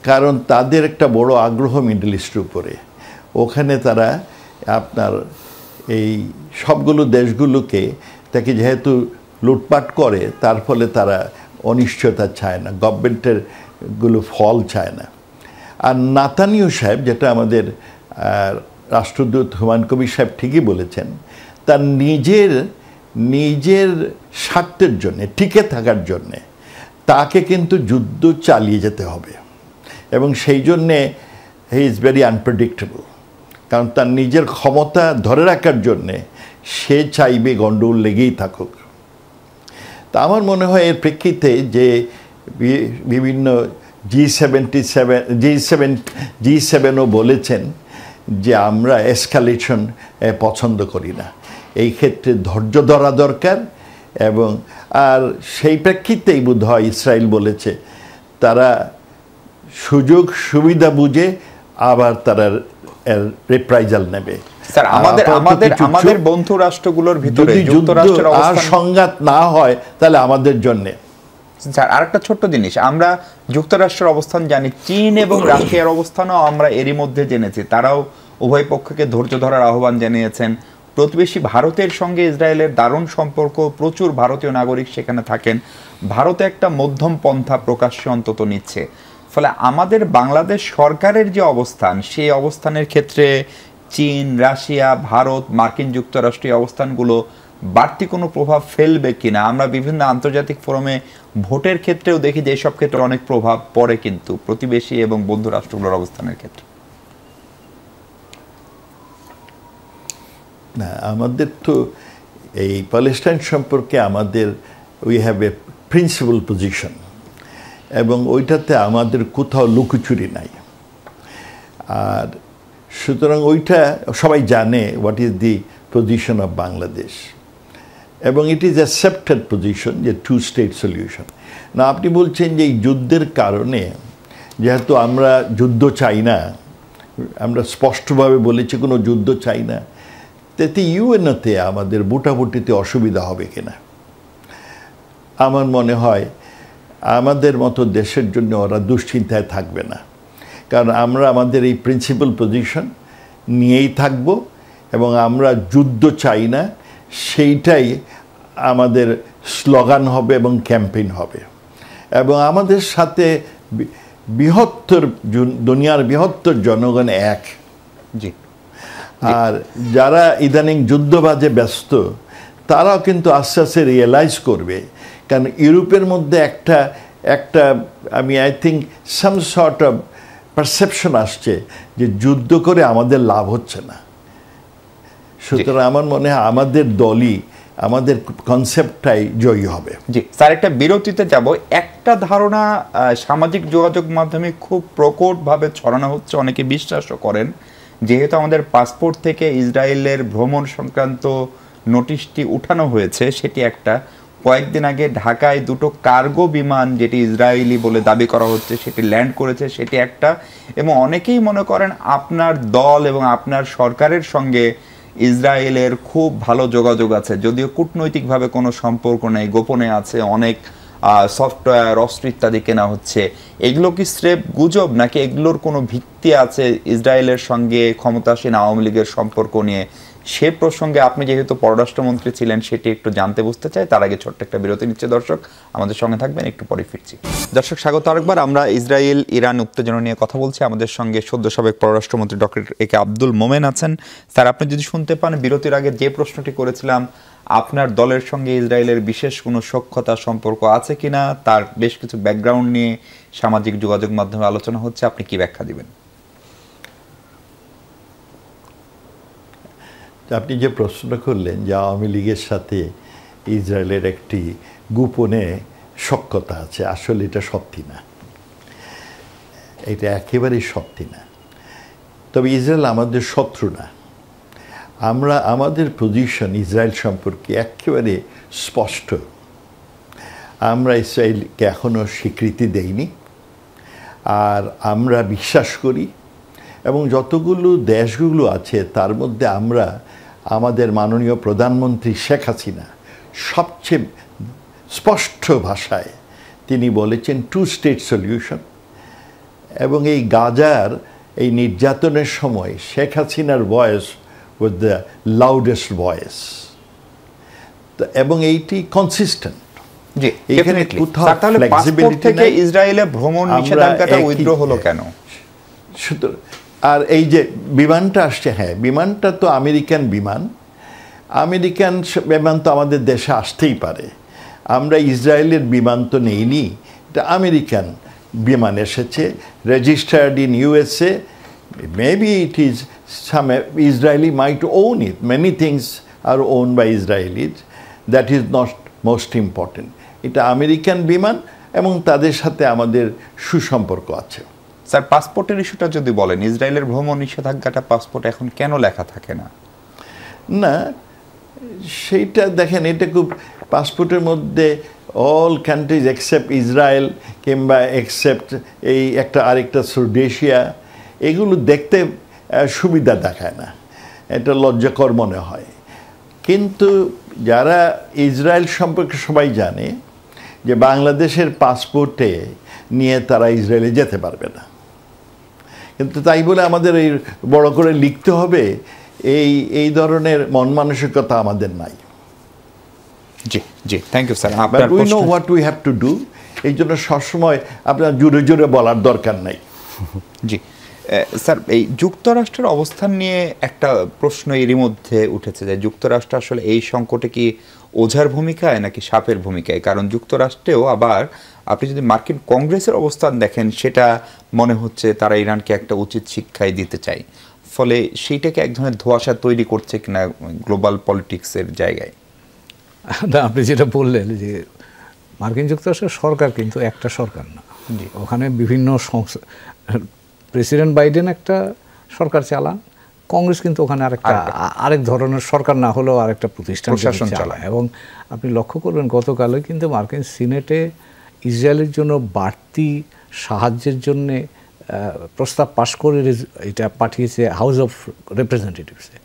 Speaker 2: কারণ তাদের একটা বড় আগ্রহ মিডল ইস্টের উপরে ওখানে তারা আপনার এই সবগুলো দেশগুলোকে তাকে যেহেতু লুটপাট করে তার ফলে তারা অনিশ্চয়তা চায় না গভর্নমেন্টের গুলো ফল চায় না আর নাতানিও সাহেব যেটা আমাদের রাষ্ট্রদূত হুমান কবির সাহেব ঠিকই বলেছেন তার নিজের নিজের স্বার্থের জন্যে টিকে থাকার জন্যে তাকে কিন্তু যুদ্ধ চালিয়ে যেতে হবে এবং সেই জন্যে হি ইজ ভেরি আনপ্রেডিক্টেবল কারণ তার নিজের ক্ষমতা ধরে রাখার জন্যে সে চাইবে গণ্ডগোল লেগেই থাকুক তা আমার মনে হয় এর প্রেক্ষিতে যে বিভিন্ন G seventy seven G seven G সেভেনও বলেছেন যে আমরা এসকালেশন পছন্দ করি না এই ক্ষেত্রে ধৈর্য ধরা দরকার এবং আর সেই প্রেক্ষিতেই বোধ হয় ইসরায়েল বলেছে তারা সুযোগ সুবিধা বুঝে আবার তারা রিপ্রাইজাল নেবে আমাদের আমাদের আমাদের
Speaker 1: বন্ধু রাষ্ট্রগুলোর ভিতরে যুক্তরাষ্ট্রের আর সংঘাত না হয় তাহলে আমাদের জন্য স্যার আরেকটা ছোট্ট জিনিস আমরা যুক্তরাষ্ট্রের অবস্থান জানি চীন এবং রাশিয়ার অবস্থানও আমরা এরই মধ্যে জেনেছি তারাও উভয় পক্ষকে ধৈর্য ধরার আহ্বান জানিয়েছেন প্রতিবেশী ভারতের সঙ্গে ইসরায়েলের দারুণ সম্পর্ক প্রচুর ভারতীয় নাগরিক সেখানে থাকেন ভারতে একটা মধ্যম পন্থা প্রকাশ্যে অন্তত নিচ্ছে ফলে আমাদের বাংলাদেশ সরকারের যে অবস্থান সেই অবস্থানের ক্ষেত্রে চীন রাশিয়া ভারত মার্কিন যুক্তরাষ্ট্রীয় অবস্থানগুলো বাড়তি কোনো প্রভাব ফেলবে কিনা আমরা বিভিন্ন আন্তর্জাতিক ফোরামে ভোটের ক্ষেত্রেও দেখি যে এসব ক্ষেত্রে অনেক প্রভাব পড়ে কিন্তু প্রতিবেশী এবং বন্ধু রাষ্ট্রগুলোর অবস্থানের ক্ষেত্রে
Speaker 2: না আমাদের তো এই প্যালেস্টাইন সম্পর্কে আমাদের we have a principal position এবং ওইটাতে আমাদের কোথাও লুকোচুরি নাই আর সুতরাং ওইটা সবাই জানে what is the position of Bangladesh এবং ইট ইজ অ্যাকসেপ্টেড পজিশন যে টু স্টেট সলিউশন না আপনি বলছেন যে এই যুদ্ধের কারণে যেহেতু আমরা যুদ্ধ চাই না আমরা স্পষ্টভাবে বলেছি কোনো যুদ্ধ চাই না তাতে ইউএনতে আমাদের ভোটাভুটিতে অসুবিধা হবে কিনা আমার মনে হয় আমাদের মতো দেশের জন্য ওরা দুশ্চিন্তায় থাকবে না কারণ আমরা আমাদের এই প্রিন্সিপাল পজিশন নিয়েই থাকব এবং আমরা যুদ্ধ চাই না সেইটাই আমাদের স্লোগান হবে এবং ক্যাম্পেইন হবে এবং আমাদের সাথে বৃহত্তর দুনিয়ার বৃহত্তর জনগণ এক জি আর যারা ইদানিং যুদ্ধবাজে ব্যস্ত তারাও কিন্তু আস্তে আস্তে রিয়েলাইজ করবে কারণ ইউরোপের মধ্যে একটা একটা আমি I think some sort of perception আসছে যে যুদ্ধ করে আমাদের লাভ হচ্ছে না সুতরাং আমার মনে হয় আমাদের দলই আমাদের কনসেপ্টটাই জয়ী হবে জি
Speaker 1: স্যার একটা বিরতিতে যাব একটা ধারণা সামাজিক যোগাযোগ মাধ্যমে খুব প্রকটভাবে ছড়ানো হচ্ছে অনেকে বিশ্বাসও করেন যেহেতু আমাদের পাসপোর্ট থেকে ইসরায়েলের ভ্রমণ সংক্রান্ত নোটিশটি উঠানো হয়েছে সেটি একটা কয়েকদিন আগে ঢাকায় দুটো কার্গো বিমান যেটি ইসরায়েলি বলে দাবি করা হচ্ছে সেটি ল্যান্ড করেছে সেটি একটা এবং অনেকেই মনে করেন আপনার দল এবং আপনার সরকারের সঙ্গে ইসরায়েলের খুব ভালো যোগাযোগ আছে যদিও কূটনৈতিকভাবে কোনো সম্পর্ক নেই গোপনে আছে অনেক সফটওয়্যার অস্ত্র ইত্যাদি কেনা হচ্ছে এগুলো কি স্রেফ গুজব নাকি এগুলোর কোনো ভিত্তি আছে ইসরায়েলের সঙ্গে ক্ষমতাসীন আওয়ামী লীগের সম্পর্ক নিয়ে সে প্রসঙ্গে আপনি যেহেতু পররাষ্ট্রমন্ত্রী ছিলেন সেটি একটু জানতে বুঝতে চাই তার আগে ছোট্ট একটা বিরতি নিচ্ছে দর্শক আমাদের সঙ্গে থাকবেন একটু পরে ফিরছি দর্শক স্বাগত আরেকবার আমরা ইসরায়েল ইরান উত্তেজনা নিয়ে কথা বলছি আমাদের সঙ্গে সদ্য সাবেক পররাষ্ট্রমন্ত্রী ডক্টর এ কে আব্দুল মোমেন আছেন স্যার আপনি যদি শুনতে পান বিরতির আগে যে প্রশ্নটি করেছিলাম আপনার দলের সঙ্গে ইসরায়েলের বিশেষ কোনো সক্ষতা সম্পর্ক আছে কিনা তার বেশ কিছু ব্যাকগ্রাউন্ড নিয়ে সামাজিক যোগাযোগ মাধ্যমে আলোচনা হচ্ছে আপনি কি ব্যাখ্যা দিবেন
Speaker 2: আপনি যে প্রশ্নটা করলেন যে আওয়ামী লীগের সাথে ইসরায়েলের একটি গোপনে সক্ষতা আছে আসলে এটা সত্যি না এটা একেবারেই সত্যি না তবে ইসরায়েল আমাদের শত্রু না আমরা আমাদের পজিশন ইসরায়েল সম্পর্কে একেবারে স্পষ্ট আমরা ইসরায়েলকে এখনও স্বীকৃতি দেইনি আর আমরা বিশ্বাস করি এবং যতগুলো দেশগুলো আছে তার মধ্যে আমরা আমাদের মাননীয় প্রধানমন্ত্রী শেখ হাসিনা সবচেয়ে স্পষ্ট ভাষায় তিনি বলেছেন টু স্টেট সলিউশন এবং এই গাজার এই নির্যাতনের সময় শেখ হাসিনার বয়স with the loudest voice এবং এইটি কনসিস্টেন্ট থেকে
Speaker 1: ইসরায়েলে ভ্রমণ নিষেধাজ্ঞাটা
Speaker 2: হলো কেন আর এই যে বিমানটা আসছে হ্যাঁ বিমানটা তো আমেরিকান বিমান আমেরিকান বিমান তো আমাদের দেশে আসতেই পারে আমরা ইসরায়েলের বিমান তো নেইনি এটা আমেরিকান বিমান এসেছে registered in USA Maybe it is some Israeli might own it. Many things are owned by Israelis. That is not most important
Speaker 1: এটা আমেরিকান বিমান এবং তাদের সাথে আমাদের সুসম্পর্ক আছে স্যার পাসপোর্টের ইস্যুটা যদি বলেন ইসরায়েলের ভ্রমণ নিষেধাজ্ঞাটা পাসপোর্ট এখন কেন লেখা থাকে না
Speaker 2: না সেইটা দেখেন এটা খুব পাসপোর্টের মধ্যে অল কান্ট্রিজ এক্সেপ্ট ইসরায়েল কিংবা অ্যাকসেপ্ট এই একটা আরেকটা সুডেশিয়া এগুলো দেখতে সুবিধা দেখায় না এটা লজ্জাকর মনে হয় কিন্তু যারা ইসরায়েল সম্পর্কে সবাই জানে যে বাংলাদেশের পাসপোর্টে নিয়ে তারা ইসরায়েলে যেতে পারবে না কিন্তু তাই বলে আমাদের এই বড় করে লিখতে হবে এই এই ধরনের মন মানসিকতা আমাদের নাই
Speaker 1: জি জি thank you sir we know what we have to do এই জন্য সবসময় আপনার জোরে জোরে বলার দরকার নাই জি স্যার এই যুক্তরাষ্ট্রের অবস্থান নিয়ে একটা প্রশ্ন এরই মধ্যে উঠেছে যে যুক্তরাষ্ট্র আসলে এই সংকটে কি ওঝার ভূমিকায় নাকি সাপের ভূমিকায় কারণ যুক্তরাষ্ট্রেও আবার আপনি যদি মার্কিন কংগ্রেসের অবস্থান দেখেন সেটা মনে হচ্ছে তারা ইরানকে একটা উচিত শিক্ষাই দিতে চায় ফলে সেইটাকে এক ধরনের ধোয়াশা তৈরি করছে কিনা গ্লোবাল পলিটিক্সের জায়গায় না আপনি যেটা বললেন যে
Speaker 3: মার্কিন যুক্তরাষ্ট্রের সরকার কিন্তু একটা সরকার না ওখানে বিভিন্ন সংস্থা প্রেসিডেন্ট বাইডেন একটা সরকার চালান কংগ্রেস কিন্তু ওখানে আরেকটা আরেক ধরনের সরকার না হলেও আরেকটা প্রতিষ্ঠান শাসন চালায় এবং আপনি লক্ষ্য করবেন গতকালে কিন্তু মার্কিন সিনেটে ইসরায়েলের জন্য বাড়তি সাহায্যের জন্যে প্রস্তাব পাশ করে এটা পাঠিয়েছে হাউস অফ রিপ্রেজেন্টেটিভসে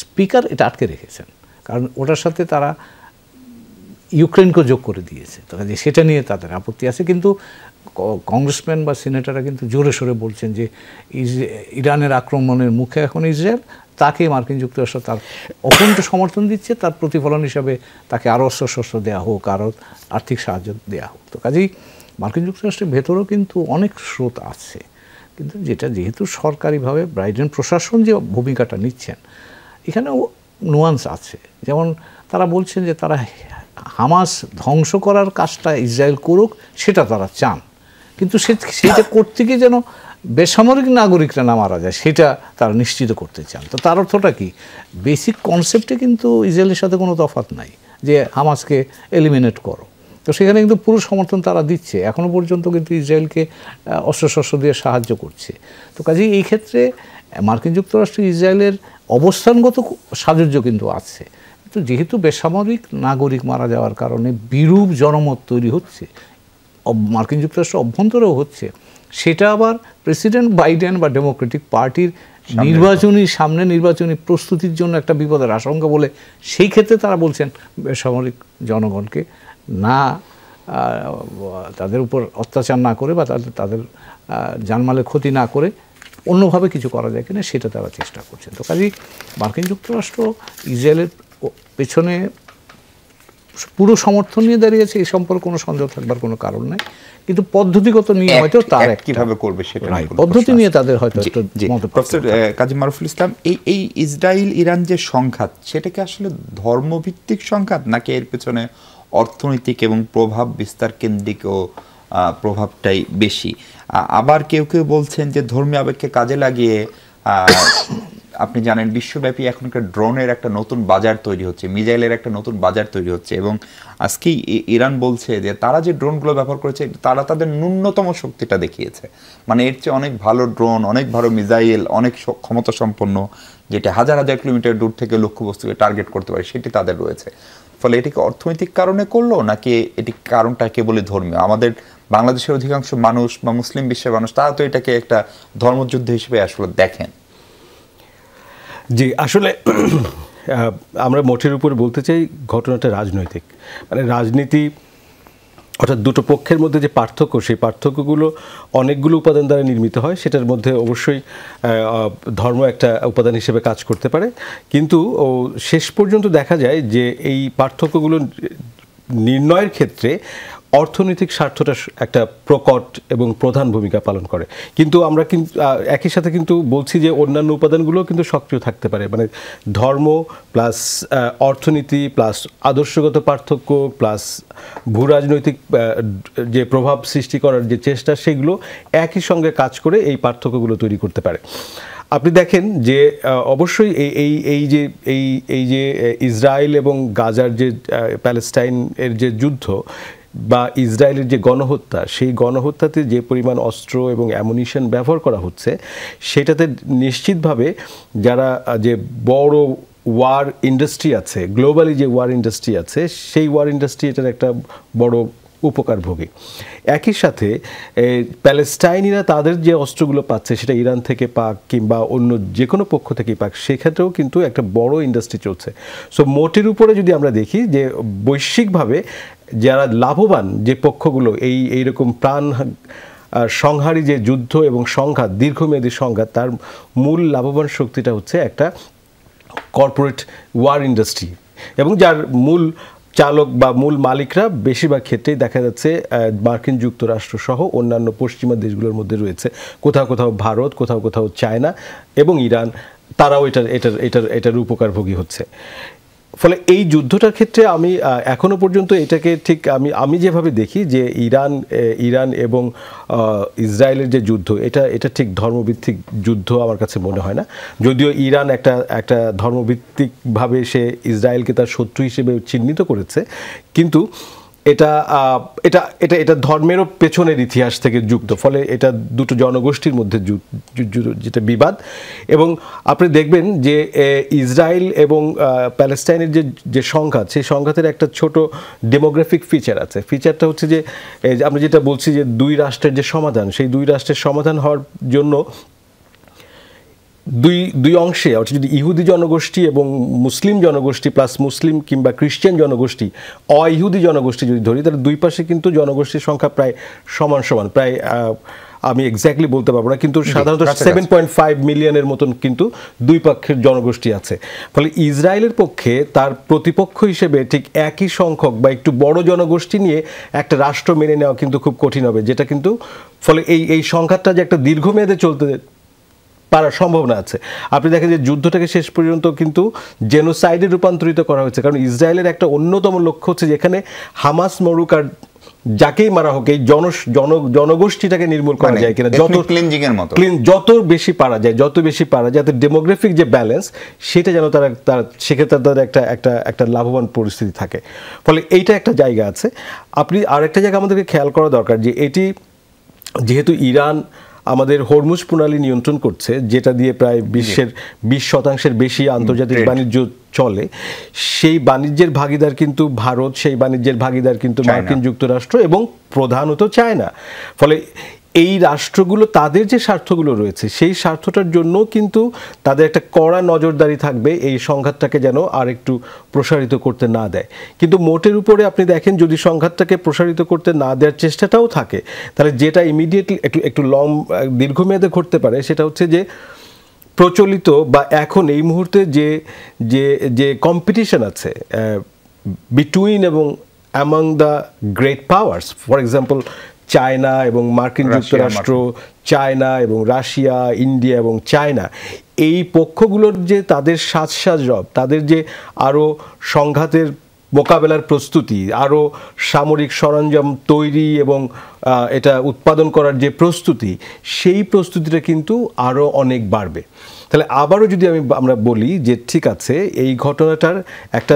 Speaker 3: স্পিকার এটা আটকে রেখেছেন কারণ ওটার সাথে তারা ইউক্রেনকে যোগ করে দিয়েছে তারা যে সেটা নিয়ে তাদের আপত্তি আছে কিন্তু কংগ্রেসম্যান বা সিনেটাররা কিন্তু জোরে সোরে বলছেন যে ইরানের আক্রমণের মুখে এখন ইসরায়েল তাকে মার্কিন যুক্তরাষ্ট্র তার অকুণ্ঠ সমর্থন দিচ্ছে তার প্রতিফলন হিসাবে তাকে আরও অস্ত্র শস্ত্র দেওয়া হোক আরও আর্থিক সাহায্য দেওয়া হোক তো কাজেই মার্কিন যুক্তরাষ্ট্রের ভেতরেও কিন্তু অনেক স্রোত আছে কিন্তু যেটা যেহেতু সরকারিভাবে ব্রাইডেন প্রশাসন যে ভূমিকাটা নিচ্ছেন এখানেও নুয়ান্স আছে যেমন তারা বলছেন যে তারা হামাস ধ্বংস করার কাজটা ইসরায়েল করুক সেটা তারা চান কিন্তু সে সেটা করতে গিয়ে যেন বেসামরিক নাগরিকরা না মারা যায় সেটা তারা নিশ্চিত করতে চান তো তার অর্থটা কি বেসিক কনসেপ্টে কিন্তু ইসরায়েলের সাথে কোনো তফাত নাই যে হামাসকে এলিমিনেট করো তো সেখানে কিন্তু পুরো সমর্থন তারা দিচ্ছে এখনও পর্যন্ত কিন্তু ইসরায়েলকে অস্ত্রশস্ত্র দিয়ে সাহায্য করছে তো কাজেই এই ক্ষেত্রে মার্কিন যুক্তরাষ্ট্র ইসরায়েলের অবস্থানগত সাজুজ্য কিন্তু আছে কিন্তু যেহেতু বেসামরিক নাগরিক মারা যাওয়ার কারণে বিরূপ জনমত তৈরি হচ্ছে মার্কিন যুক্তরাষ্ট্র অভ্যন্তরেও হচ্ছে সেটা আবার প্রেসিডেন্ট বাইডেন বা ডেমোক্রেটিক পার্টির নির্বাচনী সামনে নির্বাচনী প্রস্তুতির জন্য একটা বিপদের আশঙ্কা বলে সেই ক্ষেত্রে তারা বলছেন বেসামরিক জনগণকে না তাদের উপর অত্যাচার না করে বা তাদের তাদের জানমালের ক্ষতি না করে অন্যভাবে কিছু করা যায় কিনা সেটা তারা চেষ্টা করছেন তো কাজেই মার্কিন যুক্তরাষ্ট্র ইসরায়েলের পেছনে পুরো সমর্থন নিয়ে দাঁড়িয়েছে এই সম্পর্কে
Speaker 1: কোনো সন্দেহ থাকবার কোনো কারণ নাই কিন্তু পদ্ধতিগত নিয়ে হয়তো তার কিভাবে করবে সেটা পদ্ধতি নিয়ে তাদের হয়তো প্রফেসর কাজী মারুফুল ইসলাম এই এই ইসরায়েল ইরান যে সংঘাত সেটাকে আসলে ধর্মভিত্তিক সংঘাত নাকি এর পেছনে অর্থনৈতিক এবং প্রভাব বিস্তার কেন্দ্রিক ও প্রভাবটাই বেশি আবার কেউ কেউ বলছেন যে ধর্মীয় আবেগকে কাজে লাগিয়ে আপনি জানেন বিশ্বব্যাপী এখনকার ড্রোনের একটা নতুন বাজার তৈরি হচ্ছে মিজাইলের একটা নতুন বাজার তৈরি হচ্ছে এবং আজকেই ইরান বলছে যে তারা যে ড্রোনগুলো ব্যবহার করেছে তারা তাদের ন্যূনতম শক্তিটা দেখিয়েছে মানে এর চেয়ে অনেক ভালো ড্রোন অনেক ভালো মিজাইল অনেক ক্ষমতা সম্পন্ন যেটা হাজার হাজার কিলোমিটার দূর থেকে লক্ষ্যবস্তুকে টার্গেট করতে পারে সেটি তাদের রয়েছে ফলে এটিকে অর্থনৈতিক কারণে করলো নাকি এটি কারণটা কেবলই ধর্মীয় আমাদের বাংলাদেশের অধিকাংশ মানুষ বা মুসলিম বিশ্বের মানুষ তারা তো এটাকে একটা ধর্মযুদ্ধ হিসেবে আসলে দেখেন জি আসলে
Speaker 4: আমরা মঠের উপরে বলতে চাই ঘটনাটা রাজনৈতিক মানে রাজনীতি অর্থাৎ দুটো পক্ষের মধ্যে যে পার্থক্য সেই পার্থক্যগুলো অনেকগুলো উপাদান দ্বারা নির্মিত হয় সেটার মধ্যে অবশ্যই ধর্ম একটা উপাদান হিসেবে কাজ করতে পারে কিন্তু ও শেষ পর্যন্ত দেখা যায় যে এই পার্থক্যগুলো নির্ণয়ের ক্ষেত্রে অর্থনৈতিক স্বার্থটা একটা প্রকট এবং প্রধান ভূমিকা পালন করে কিন্তু আমরা কিন্তু একই সাথে কিন্তু বলছি যে অন্যান্য উপাদানগুলো কিন্তু সক্রিয় থাকতে পারে মানে ধর্ম প্লাস অর্থনীতি প্লাস আদর্শগত পার্থক্য প্লাস ভূ রাজনৈতিক যে প্রভাব সৃষ্টি করার যে চেষ্টা সেগুলো একই সঙ্গে কাজ করে এই পার্থক্যগুলো তৈরি করতে পারে আপনি দেখেন যে অবশ্যই এই এই যে এই এই যে ইসরায়েল এবং গাজার যে প্যালেস্টাইন এর যে যুদ্ধ বা ইসরায়েলের যে গণহত্যা সেই গণহত্যাতে যে পরিমাণ অস্ত্র এবং অ্যামুনিশন ব্যবহার করা হচ্ছে সেটাতে নিশ্চিতভাবে যারা যে বড় ওয়ার ইন্ডাস্ট্রি আছে গ্লোবালি যে ওয়ার ইন্ডাস্ট্রি আছে সেই ওয়ার ইন্ডাস্ট্রি এটার একটা বড় উপকার ভোগে একই সাথে প্যালেস্টাইনিরা তাদের যে অস্ত্রগুলো পাচ্ছে সেটা ইরান থেকে পাক কিংবা অন্য যে কোনো পক্ষ থেকেই পাক সেক্ষেত্রেও কিন্তু একটা বড় ইন্ডাস্ট্রি চলছে সো মোটের উপরে যদি আমরা দেখি যে বৈশ্বিকভাবে যারা লাভবান যে পক্ষগুলো এই এইরকম প্রাণ সংহারী যে যুদ্ধ এবং সংঘাত দীর্ঘমেয়াদী সংঘাত তার মূল লাভবান শক্তিটা হচ্ছে একটা কর্পোরেট ওয়ার ইন্ডাস্ট্রি এবং যার মূল চালক বা মূল মালিকরা বেশিরভাগ ক্ষেত্রেই দেখা যাচ্ছে মার্কিন যুক্তরাষ্ট্র সহ অন্যান্য পশ্চিমা দেশগুলোর মধ্যে রয়েছে কোথাও কোথাও ভারত কোথাও কোথাও চায়না এবং ইরান তারাও এটার এটার এটার এটার উপকারভোগী হচ্ছে ফলে এই যুদ্ধটার ক্ষেত্রে আমি এখনও পর্যন্ত এটাকে ঠিক আমি আমি যেভাবে দেখি যে ইরান ইরান এবং ইসরায়েলের যে যুদ্ধ এটা এটা ঠিক ধর্মভিত্তিক যুদ্ধ আমার কাছে মনে হয় না যদিও ইরান একটা একটা ধর্মভিত্তিকভাবে সে ইসরায়েলকে তার শত্রু হিসেবে চিহ্নিত করেছে কিন্তু এটা এটা এটা এটা ধর্মেরও পেছনের ইতিহাস থেকে যুক্ত ফলে এটা দুটো জনগোষ্ঠীর মধ্যে যেটা বিবাদ এবং আপনি দেখবেন যে ইসরায়েল এবং প্যালেস্টাইনের যে যে সংঘাত সেই সংঘাতের একটা ছোট ডেমোগ্রাফিক ফিচার আছে ফিচারটা হচ্ছে যে আমরা যেটা বলছি যে দুই রাষ্ট্রের যে সমাধান সেই দুই রাষ্ট্রের সমাধান হওয়ার জন্য দুই দুই অংশে অর্থাৎ যদি ইহুদি জনগোষ্ঠী এবং মুসলিম জনগোষ্ঠী প্লাস মুসলিম কিংবা খ্রিশ্চান জনগোষ্ঠী অ ইহুদি জনগোষ্ঠী যদি ধরি তাহলে দুই পাশে কিন্তু জনগোষ্ঠীর সংখ্যা প্রায় সমান সমান প্রায় আমি এক্স্যাক্টলি বলতে পারবো না কিন্তু সাধারণত সেভেন পয়েন্ট ফাইভ মিলিয়নের মতন কিন্তু দুই পক্ষের জনগোষ্ঠী আছে ফলে ইসরায়েলের পক্ষে তার প্রতিপক্ষ হিসেবে ঠিক একই সংখ্যক বা একটু বড় জনগোষ্ঠী নিয়ে একটা রাষ্ট্র মেনে নেওয়া কিন্তু খুব কঠিন হবে যেটা কিন্তু ফলে এই এই সংঘাতটা যে একটা দীর্ঘমেয়াদে চলতে পারার সম্ভাবনা আছে আপনি দেখেন যে যুদ্ধটাকে শেষ পর্যন্ত কিন্তু জেনোসাইডে রূপান্তরিত করা হয়েছে কারণ ইসরায়েলের একটা অন্যতম লক্ষ্য হচ্ছে যেখানে হামাস মরুক আর যাকেই মারা হোক এই জন জনগোষ্ঠীটাকে নির্মূল করা মানে যায় কিনা যত ক্লিনজিং এর মতো ক্লিন যত বেশি পারা যায় যত বেশি পারা যায় ডেমোগ্রাফিক যে ব্যালেন্স সেটা যেন তারা তার সেক্ষেত্রে তাদের একটা একটা একটা লাভবান পরিস্থিতি থাকে ফলে এইটা একটা জায়গা আছে আপনি আরেকটা জায়গা আমাদেরকে খেয়াল করা দরকার যে এটি যেহেতু ইরান আমাদের হরমুজ প্রণালী নিয়ন্ত্রণ করছে যেটা দিয়ে প্রায় বিশ্বের বিশ শতাংশের বেশি আন্তর্জাতিক বাণিজ্য চলে সেই বাণিজ্যের ভাগিদার কিন্তু ভারত সেই বাণিজ্যের ভাগিদার কিন্তু মার্কিন যুক্তরাষ্ট্র এবং প্রধানত চায়না ফলে এই রাষ্ট্রগুলো তাদের যে স্বার্থগুলো রয়েছে সেই স্বার্থটার জন্য কিন্তু তাদের একটা কড়া নজরদারি থাকবে এই সংঘাতটাকে যেন আর একটু প্রসারিত করতে না দেয় কিন্তু মোটের উপরে আপনি দেখেন যদি সংঘাতটাকে প্রসারিত করতে না দেওয়ার চেষ্টাটাও থাকে তাহলে যেটা ইমিডিয়েটলি একটু একটু লং দীর্ঘমেয়াদে ঘটতে পারে সেটা হচ্ছে যে প্রচলিত বা এখন এই মুহূর্তে যে যে যে কম্পিটিশন আছে বিটুইন এবং among the great powers for example China এবং মার্কিন যুক্তরাষ্ট্র চায়না এবং রাশিয়া ইন্ডিয়া এবং চায়না এই পক্ষগুলোর যে তাদের সাজসাজ রব তাদের যে আরও সংঘাতের মোকাবেলার প্রস্তুতি আরও সামরিক সরঞ্জাম তৈরি এবং এটা উৎপাদন করার যে প্রস্তুতি সেই প্রস্তুতিটা কিন্তু আরও অনেক বাড়বে তাহলে আবারও যদি আমি আমরা বলি যে ঠিক আছে এই ঘটনাটার একটা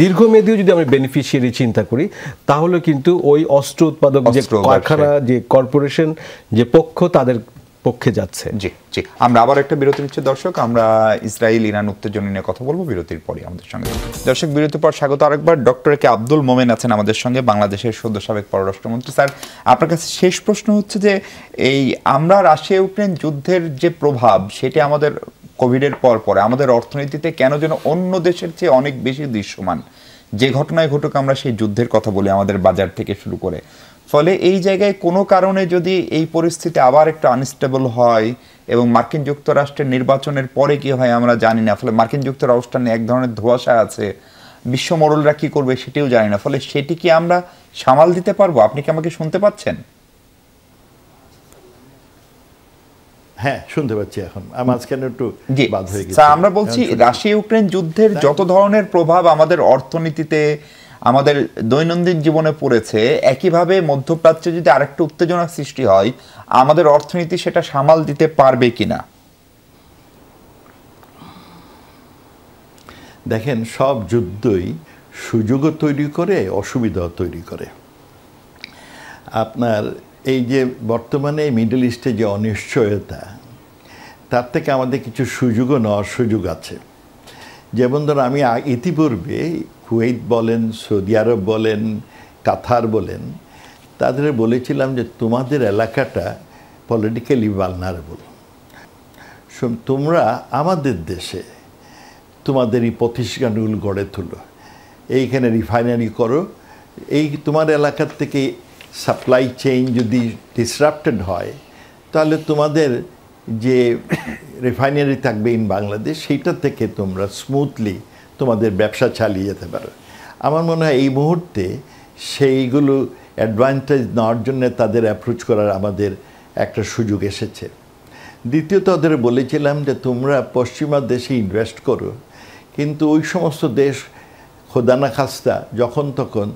Speaker 4: দীর্ঘমেয়াদীও যদি আমরা বেনিফিশিয়ারি চিন্তা করি তাহলে কিন্তু ওই অস্ত্র উৎপাদক যে কারখানা যে কর্পোরেশন যে পক্ষ তাদের পক্ষে যাচ্ছে
Speaker 1: জি জি আমরা আবার একটা বিরতি নিচ্ছি দর্শক আমরা ইসরায়েল ইরান উত্তেজনা নিয়ে কথা বলবো বিরতির পরে আমাদের সঙ্গে দর্শক বিরতির পর স্বাগত আরেকবার ডক্টর কে আব্দুল মোমেন আছেন আমাদের সঙ্গে বাংলাদেশের সদ্য সাবেক পররাষ্ট্রমন্ত্রী স্যার আপনার কাছে শেষ প্রশ্ন হচ্ছে যে এই আমরা রাশিয়া ইউক্রেন যুদ্ধের যে প্রভাব সেটি আমাদের কোভিডের পর পরে আমাদের অর্থনীতিতে কেন যেন অন্য দেশের চেয়ে অনেক বেশি দৃশ্যমান যে ঘটনায় ঘটুক আমরা সেই যুদ্ধের কথা বলি আমাদের বাজার থেকে শুরু করে ফলে এই জায়গায় কোনো কারণে যদি এই পরিস্থিতি আবার একটু আনস্টেবল হয় এবং মার্কিন যুক্তরাষ্ট্রের নির্বাচনের পরে কি হয় আমরা জানি না ফলে মার্কিন যুক্তরাষ্ট্র নিয়ে এক ধরনের ধোয়াশা আছে বিশ্ব মোড়লরা কী করবে সেটিও জানি না ফলে সেটি কি আমরা সামাল দিতে পারবো আপনি কি আমাকে শুনতে পাচ্ছেন হ্যাঁ শুনতে পাচ্ছি এখন মাঝখানে একটু বাদ হয়ে গেছে আমরা বলছি হ্যাঁ, রাশিয়া ইউক্রেন যুদ্ধের হ্যাঁ। যত ধরনের প্রভাব আমাদের অর্থনীতিতে আমাদের দৈনন্দিন জীবনে পড়েছে একইভাবে মধ্যপ্রাচ্যে যদি আরেকটা উত্তেজনা সৃষ্টি হয় আমাদের অর্থনীতি সেটা সামাল দিতে পারবে কিনা
Speaker 2: দেখেন সব যুদ্ধই সুযোগও তৈরি করে অসুবিধাও তৈরি করে আপনার এই যে বর্তমানে মিডল ইস্টে যে অনিশ্চয়তা তার থেকে আমাদের কিছু সুযোগও নেওয়ার সুযোগ আছে যেমন ধরো আমি ইতিপূর্বে কুয়েত বলেন সৌদি আরব বলেন কাথার বলেন তাদের বলেছিলাম যে তোমাদের এলাকাটা পলিটিক্যালি ভালনারেবল তোমরা আমাদের দেশে তোমাদের এই প্রতিষ্ঠানগুলো গড়ে তুলো এইখানে রিফাইনারি করো এই তোমার এলাকার থেকে সাপ্লাই চেইন যদি ডিসরাপ্টেড হয় তাহলে তোমাদের যে রিফাইনারি থাকবে ইন বাংলাদেশ সেইটা থেকে তোমরা স্মুথলি তোমাদের ব্যবসা চালিয়ে যেতে পারো আমার মনে হয় এই মুহূর্তে সেইগুলো অ্যাডভান্টেজ নেওয়ার জন্য তাদের অ্যাপ্রোচ করার আমাদের একটা সুযোগ এসেছে দ্বিতীয়ত ওদের বলেছিলাম যে তোমরা পশ্চিমা দেশে ইনভেস্ট করো কিন্তু ওই সমস্ত দেশ খোদানা খাস্তা যখন তখন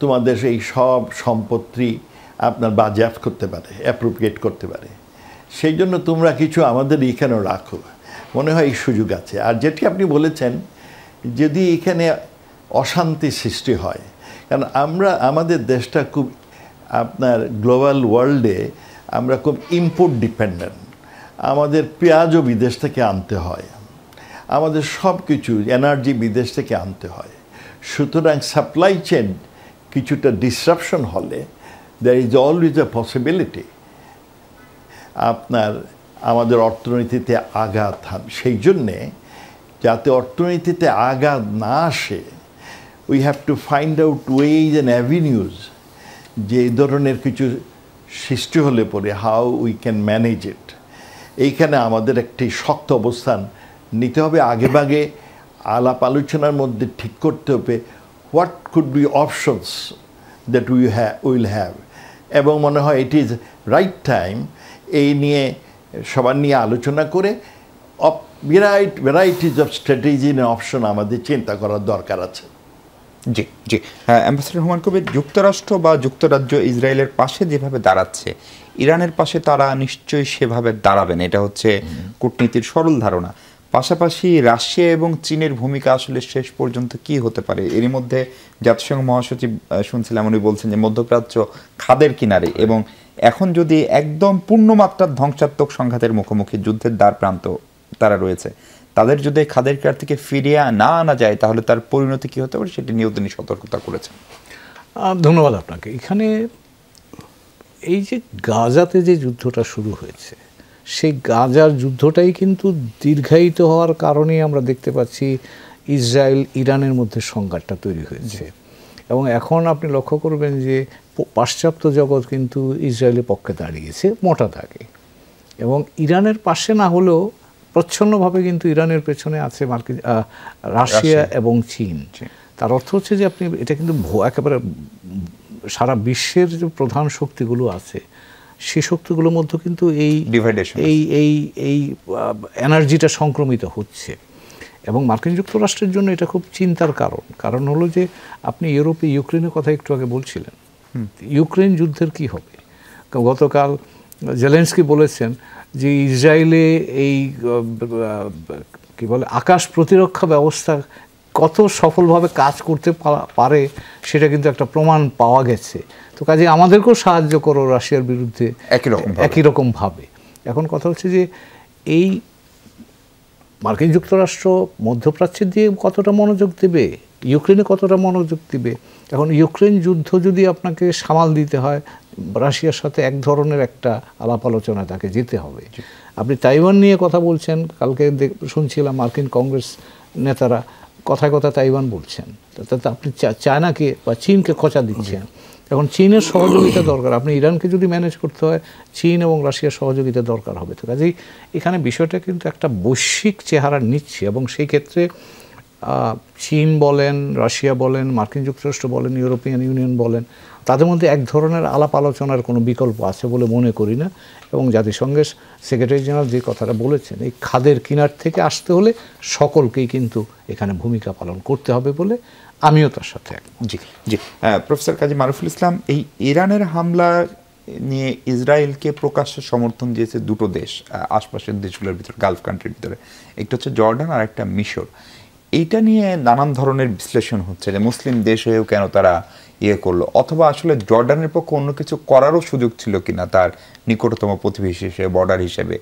Speaker 2: তোমাদের এই সব সম্পত্তি আপনার বাজেয়াপ্ত করতে পারে অ্যাপ্রোপ্রিয়েট করতে পারে সেই জন্য তোমরা কিছু আমাদের এখানেও রাখো মনে হয় এই সুযোগ আছে আর যেটি আপনি বলেছেন যদি এখানে অশান্তি সৃষ্টি হয় কারণ আমরা আমাদের দেশটা খুব আপনার গ্লোবাল ওয়ার্ল্ডে আমরা খুব ইম্পোর্ট ডিপেন্ডেন্ট আমাদের পেঁয়াজও বিদেশ থেকে আনতে হয় আমাদের সব কিছু এনার্জি বিদেশ থেকে আনতে হয় সুতরাং সাপ্লাই চেন কিছুটা ডিসরাপশন হলে there is always a possibility আপনার আমাদের অর্থনীতিতে আঘাত সেই জন্যে যাতে অর্থনীতিতে আঘাত না আসে we have to find out ways and avenues যে এই ধরনের কিছু সৃষ্টি হলে পরে how we can manage it এইখানে আমাদের একটি শক্ত অবস্থান নিতে হবে আগেভাগে আলাপ আলোচনার মধ্যে ঠিক করতে হবে what could be options that we have will have এবং মনে হয় ইট ইজ রাইট টাইম এই নিয়ে সবার নিয়ে আলোচনা করে বিরাট ভ্যারাইটিজ অফ স্ট্র্যাটেজি নিয়ে অপশন আমাদের
Speaker 1: চিন্তা করার দরকার আছে জি জি অ্যাম্বাসেডর হুমান কবির যুক্তরাষ্ট্র বা যুক্তরাজ্য ইসরায়েলের পাশে যেভাবে দাঁড়াচ্ছে ইরানের পাশে তারা নিশ্চয়ই সেভাবে দাঁড়াবেন এটা হচ্ছে কূটনীতির সরল ধারণা পাশাপাশি রাশিয়া এবং চীনের ভূমিকা আসলে শেষ পর্যন্ত কি হতে পারে এরই মধ্যে জাতিসংঘ মহাসচিব শুনছিলাম উনি বলছেন যে মধ্যপ্রাচ্য খাদের কিনারে এবং এখন যদি একদম পূর্ণমাত্রার ধ্বংসাত্মক সংঘাতের মুখোমুখি যুদ্ধের দ্বার প্রান্ত তারা রয়েছে তাদের যদি খাদের কার থেকে ফিরিয়ে না আনা যায় তাহলে তার পরিণতি কী হতে পারে সেটি নিয়েও তিনি সতর্কতা করেছেন
Speaker 3: ধন্যবাদ আপনাকে এখানে এই যে গাজাতে যে যুদ্ধটা শুরু হয়েছে সেই গাজার যুদ্ধটাই কিন্তু দীর্ঘায়িত হওয়ার কারণেই আমরা দেখতে পাচ্ছি ইসরায়েল ইরানের মধ্যে সংঘাতটা তৈরি হয়েছে এবং এখন আপনি লক্ষ্য করবেন যে পাশ্চাত্য জগৎ কিন্তু ইসরায়েলের পক্ষে দাঁড়িয়েছে মোটা থাকে এবং ইরানের পাশে না হলেও প্রচ্ছন্নভাবে কিন্তু ইরানের পেছনে আছে মার্কিন রাশিয়া এবং চীন তার অর্থ হচ্ছে যে আপনি এটা কিন্তু একেবারে সারা বিশ্বের যে প্রধান শক্তিগুলো আছে সে শক্তিগুলোর মধ্যে কিন্তু এই এই এই এই এনার্জিটা সংক্রমিত হচ্ছে এবং মার্কিন যুক্তরাষ্ট্রের জন্য এটা খুব চিন্তার কারণ কারণ হলো যে আপনি ইউরোপে ইউক্রেনের কথা একটু আগে বলছিলেন ইউক্রেন যুদ্ধের কি হবে গতকাল জেলেন্সকি বলেছেন যে ইসরায়েলে এই কি বলে আকাশ প্রতিরক্ষা ব্যবস্থা কত সফলভাবে কাজ করতে পারে সেটা কিন্তু একটা প্রমাণ পাওয়া গেছে তো কাজে আমাদেরকেও সাহায্য করো রাশিয়ার বিরুদ্ধে একই রকম একই রকমভাবে এখন কথা হচ্ছে যে এই মার্কিন যুক্তরাষ্ট্র মধ্যপ্রাচ্যের দিয়ে কতটা মনোযোগ দেবে ইউক্রেনে কতটা মনোযোগ দেবে এখন ইউক্রেন যুদ্ধ যদি আপনাকে সামাল দিতে হয় রাশিয়ার সাথে এক ধরনের একটা আলাপ আলোচনা তাকে যেতে হবে আপনি তাইওয়ান নিয়ে কথা বলছেন কালকে শুনছিলাম মার্কিন কংগ্রেস নেতারা কথায় কথা তাইওয়ান বলছেন তাতে আপনি চায়নাকে বা চীনকে খোঁচা দিচ্ছেন এখন চীনের সহযোগিতা দরকার আপনি ইরানকে যদি ম্যানেজ করতে হয় চীন এবং রাশিয়ার সহযোগিতা দরকার হবে তো কাজেই এখানে বিষয়টা কিন্তু একটা বৈশ্বিক চেহারা নিচ্ছে এবং সেই ক্ষেত্রে চীন বলেন রাশিয়া বলেন মার্কিন যুক্তরাষ্ট্র বলেন ইউরোপিয়ান ইউনিয়ন বলেন তাদের মধ্যে এক ধরনের আলাপ আলোচনার কোনো বিকল্প আছে বলে মনে করি না এবং জাতিসংঘের সেক্রেটারি জেনারেল যে কথাটা বলেছেন এই খাদের কিনার থেকে আসতে হলে সকলকেই কিন্তু এখানে ভূমিকা
Speaker 1: পালন করতে হবে বলে আমিও তার সাথে জি জি প্রফেসর কাজী মারুফুল ইসলাম এই ইরানের হামলা নিয়ে ইসরায়েলকে প্রকাশ্যে সমর্থন দিয়েছে দুটো দেশ আশপাশের দেশগুলোর ভিতরে গালফ কান্ট্রির ভিতরে একটা হচ্ছে জর্ডান আর একটা মিশর এইটা নিয়ে নানান ধরনের বিশ্লেষণ হচ্ছে যে মুসলিম দেশ হয়েও কেন তারা ইয়ে করলো অথবা আসলে জর্ডানের পক্ষে অন্য কিছু করারও সুযোগ ছিল কিনা তার নিকটতম প্রতিবেশী হিসেবে বর্ডার হিসেবে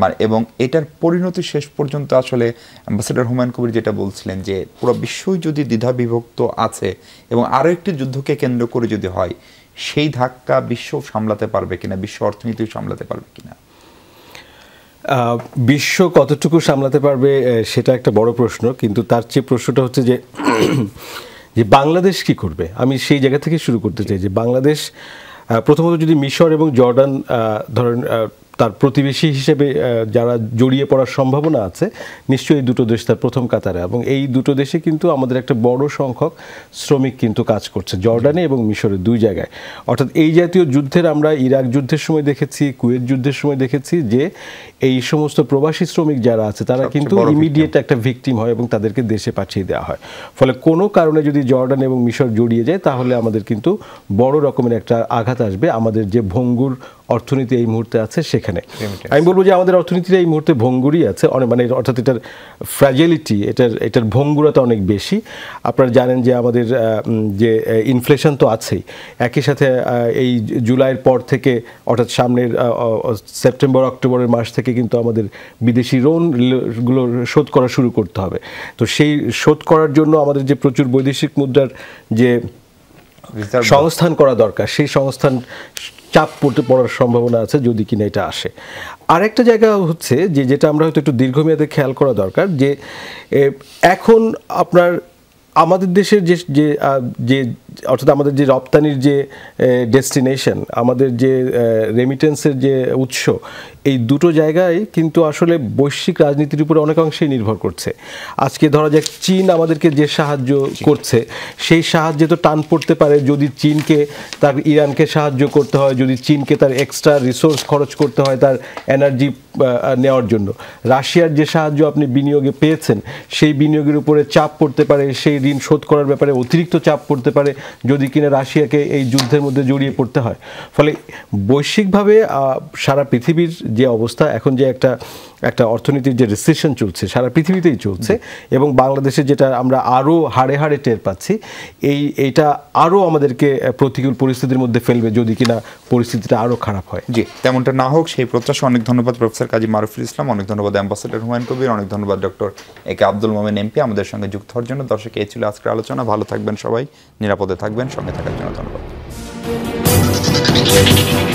Speaker 1: মানে, এবং এটার পরিণতি শেষ পর্যন্ত আসলে অ্যাম্বাসেডার হুমায়ুন কবির যেটা বলছিলেন যে পুরো বিশ্বই যদি দ্বিধা বিভক্ত আছে এবং আরও একটি যুদ্ধকে কেন্দ্র করে যদি হয় সেই ধাক্কা বিশ্ব সামলাতে পারবে কিনা বিশ্ব অর্থনীতিও সামলাতে পারবে কিনা
Speaker 4: বিশ্ব কতটুকু সামলাতে পারবে সেটা একটা বড় প্রশ্ন কিন্তু তার চেয়ে প্রশ্নটা হচ্ছে যে যে বাংলাদেশ কি করবে আমি সেই জায়গা থেকে শুরু করতে চাই যে বাংলাদেশ প্রথমত যদি মিশর এবং জর্ডান ধরেন তার প্রতিবেশী হিসেবে যারা জড়িয়ে পড়ার সম্ভাবনা আছে নিশ্চয়ই দুটো দেশ তার প্রথম কাতারে এবং এই দুটো দেশে কিন্তু আমাদের একটা বড় সংখ্যক শ্রমিক কিন্তু কাজ করছে জর্ডানে এবং মিশরে দুই জায়গায় অর্থাৎ এই জাতীয় যুদ্ধের আমরা ইরাক যুদ্ধের সময় দেখেছি কুয়েত যুদ্ধের সময় দেখেছি যে এই সমস্ত প্রবাসী শ্রমিক যারা আছে তারা কিন্তু ইমিডিয়েট একটা ভিকটিম হয় এবং তাদেরকে দেশে পাঠিয়ে দেওয়া হয় ফলে কোনো কারণে যদি জর্ডান এবং মিশর জড়িয়ে যায় তাহলে আমাদের কিন্তু বড় রকমের একটা আঘাত আসবে আমাদের যে ভঙ্গুর অর্থনীতি এই মুহূর্তে আছে সেখানে এখানে আমি বলবো যে আমাদের অর্থনীতির এই মুহূর্তে ভঙ্গুরই আছে অনেক মানে অর্থাৎ এটার ফ্র্যাজিলিটি এটার এটার ভঙ্গুরতা অনেক বেশি আপনারা জানেন যে আমাদের যে ইনফ্লেশন তো আছেই একই সাথে এই জুলাইয়ের পর থেকে অর্থাৎ সামনের সেপ্টেম্বর অক্টোবরের মাস থেকে কিন্তু আমাদের বিদেশি গুলো শোধ করা শুরু করতে হবে তো সেই শোধ করার জন্য আমাদের যে প্রচুর বৈদেশিক মুদ্রার যে সংস্থান করা দরকার সেই সংস্থান চাপ পড়তে পড়ার সম্ভাবনা আছে যদি কিনা এটা আসে আরেকটা জায়গা হচ্ছে যে যেটা আমরা হয়তো একটু দীর্ঘমেয়াদে খেয়াল করা দরকার যে এখন আপনার আমাদের দেশের যে যে অর্থাৎ আমাদের যে রপ্তানির যে ডেস্টিনেশন আমাদের যে রেমিটেন্সের যে উৎস এই দুটো জায়গায় কিন্তু আসলে বৈশ্বিক রাজনীতির উপরে অনেকাংশেই নির্ভর করছে আজকে ধরা যাক চীন আমাদেরকে যে সাহায্য করছে সেই সাহায্যে তো টান পড়তে পারে যদি চীনকে তার ইরানকে সাহায্য করতে হয় যদি চীনকে তার এক্সট্রা রিসোর্স খরচ করতে হয় তার এনার্জি নেওয়ার জন্য রাশিয়ার যে সাহায্য আপনি বিনিয়োগে পেয়েছেন সেই বিনিয়োগের উপরে চাপ পড়তে পারে সেই ঋণ শোধ করার ব্যাপারে অতিরিক্ত চাপ পড়তে পারে যদি কিনা রাশিয়াকে এই যুদ্ধের মধ্যে জড়িয়ে পড়তে হয় ফলে বৈশ্বিকভাবে সারা পৃথিবীর যে অবস্থা এখন যে একটা একটা অর্থনীতির যে রিসেশন চলছে সারা পৃথিবীতেই চলছে এবং বাংলাদেশে যেটা আমরা আরও হাড়ে হাড়ে টের পাচ্ছি এই এটা আরও আমাদেরকে প্রতিকূল পরিস্থিতির মধ্যে ফেলবে যদি কিনা পরিস্থিতিটা আরও খারাপ
Speaker 1: হয় জি তেমনটা না হোক সেই প্রত্যাশা অনেক ধন্যবাদ প্রফেসর কাজী মারুফুল ইসলাম অনেক ধন্যবাদ অ্যাম্বাসেডার হুমায়ুন কবির অনেক ধন্যবাদ doctor A K Abdul Momen MP আমাদের সঙ্গে যুক্ত হওয়ার জন্য দর্শক এই ছিল আজকের আলোচনা ভালো থাকবেন সবাই নিরাপদে থাকবেন সঙ্গে থাকার জন্য ধন্যবাদ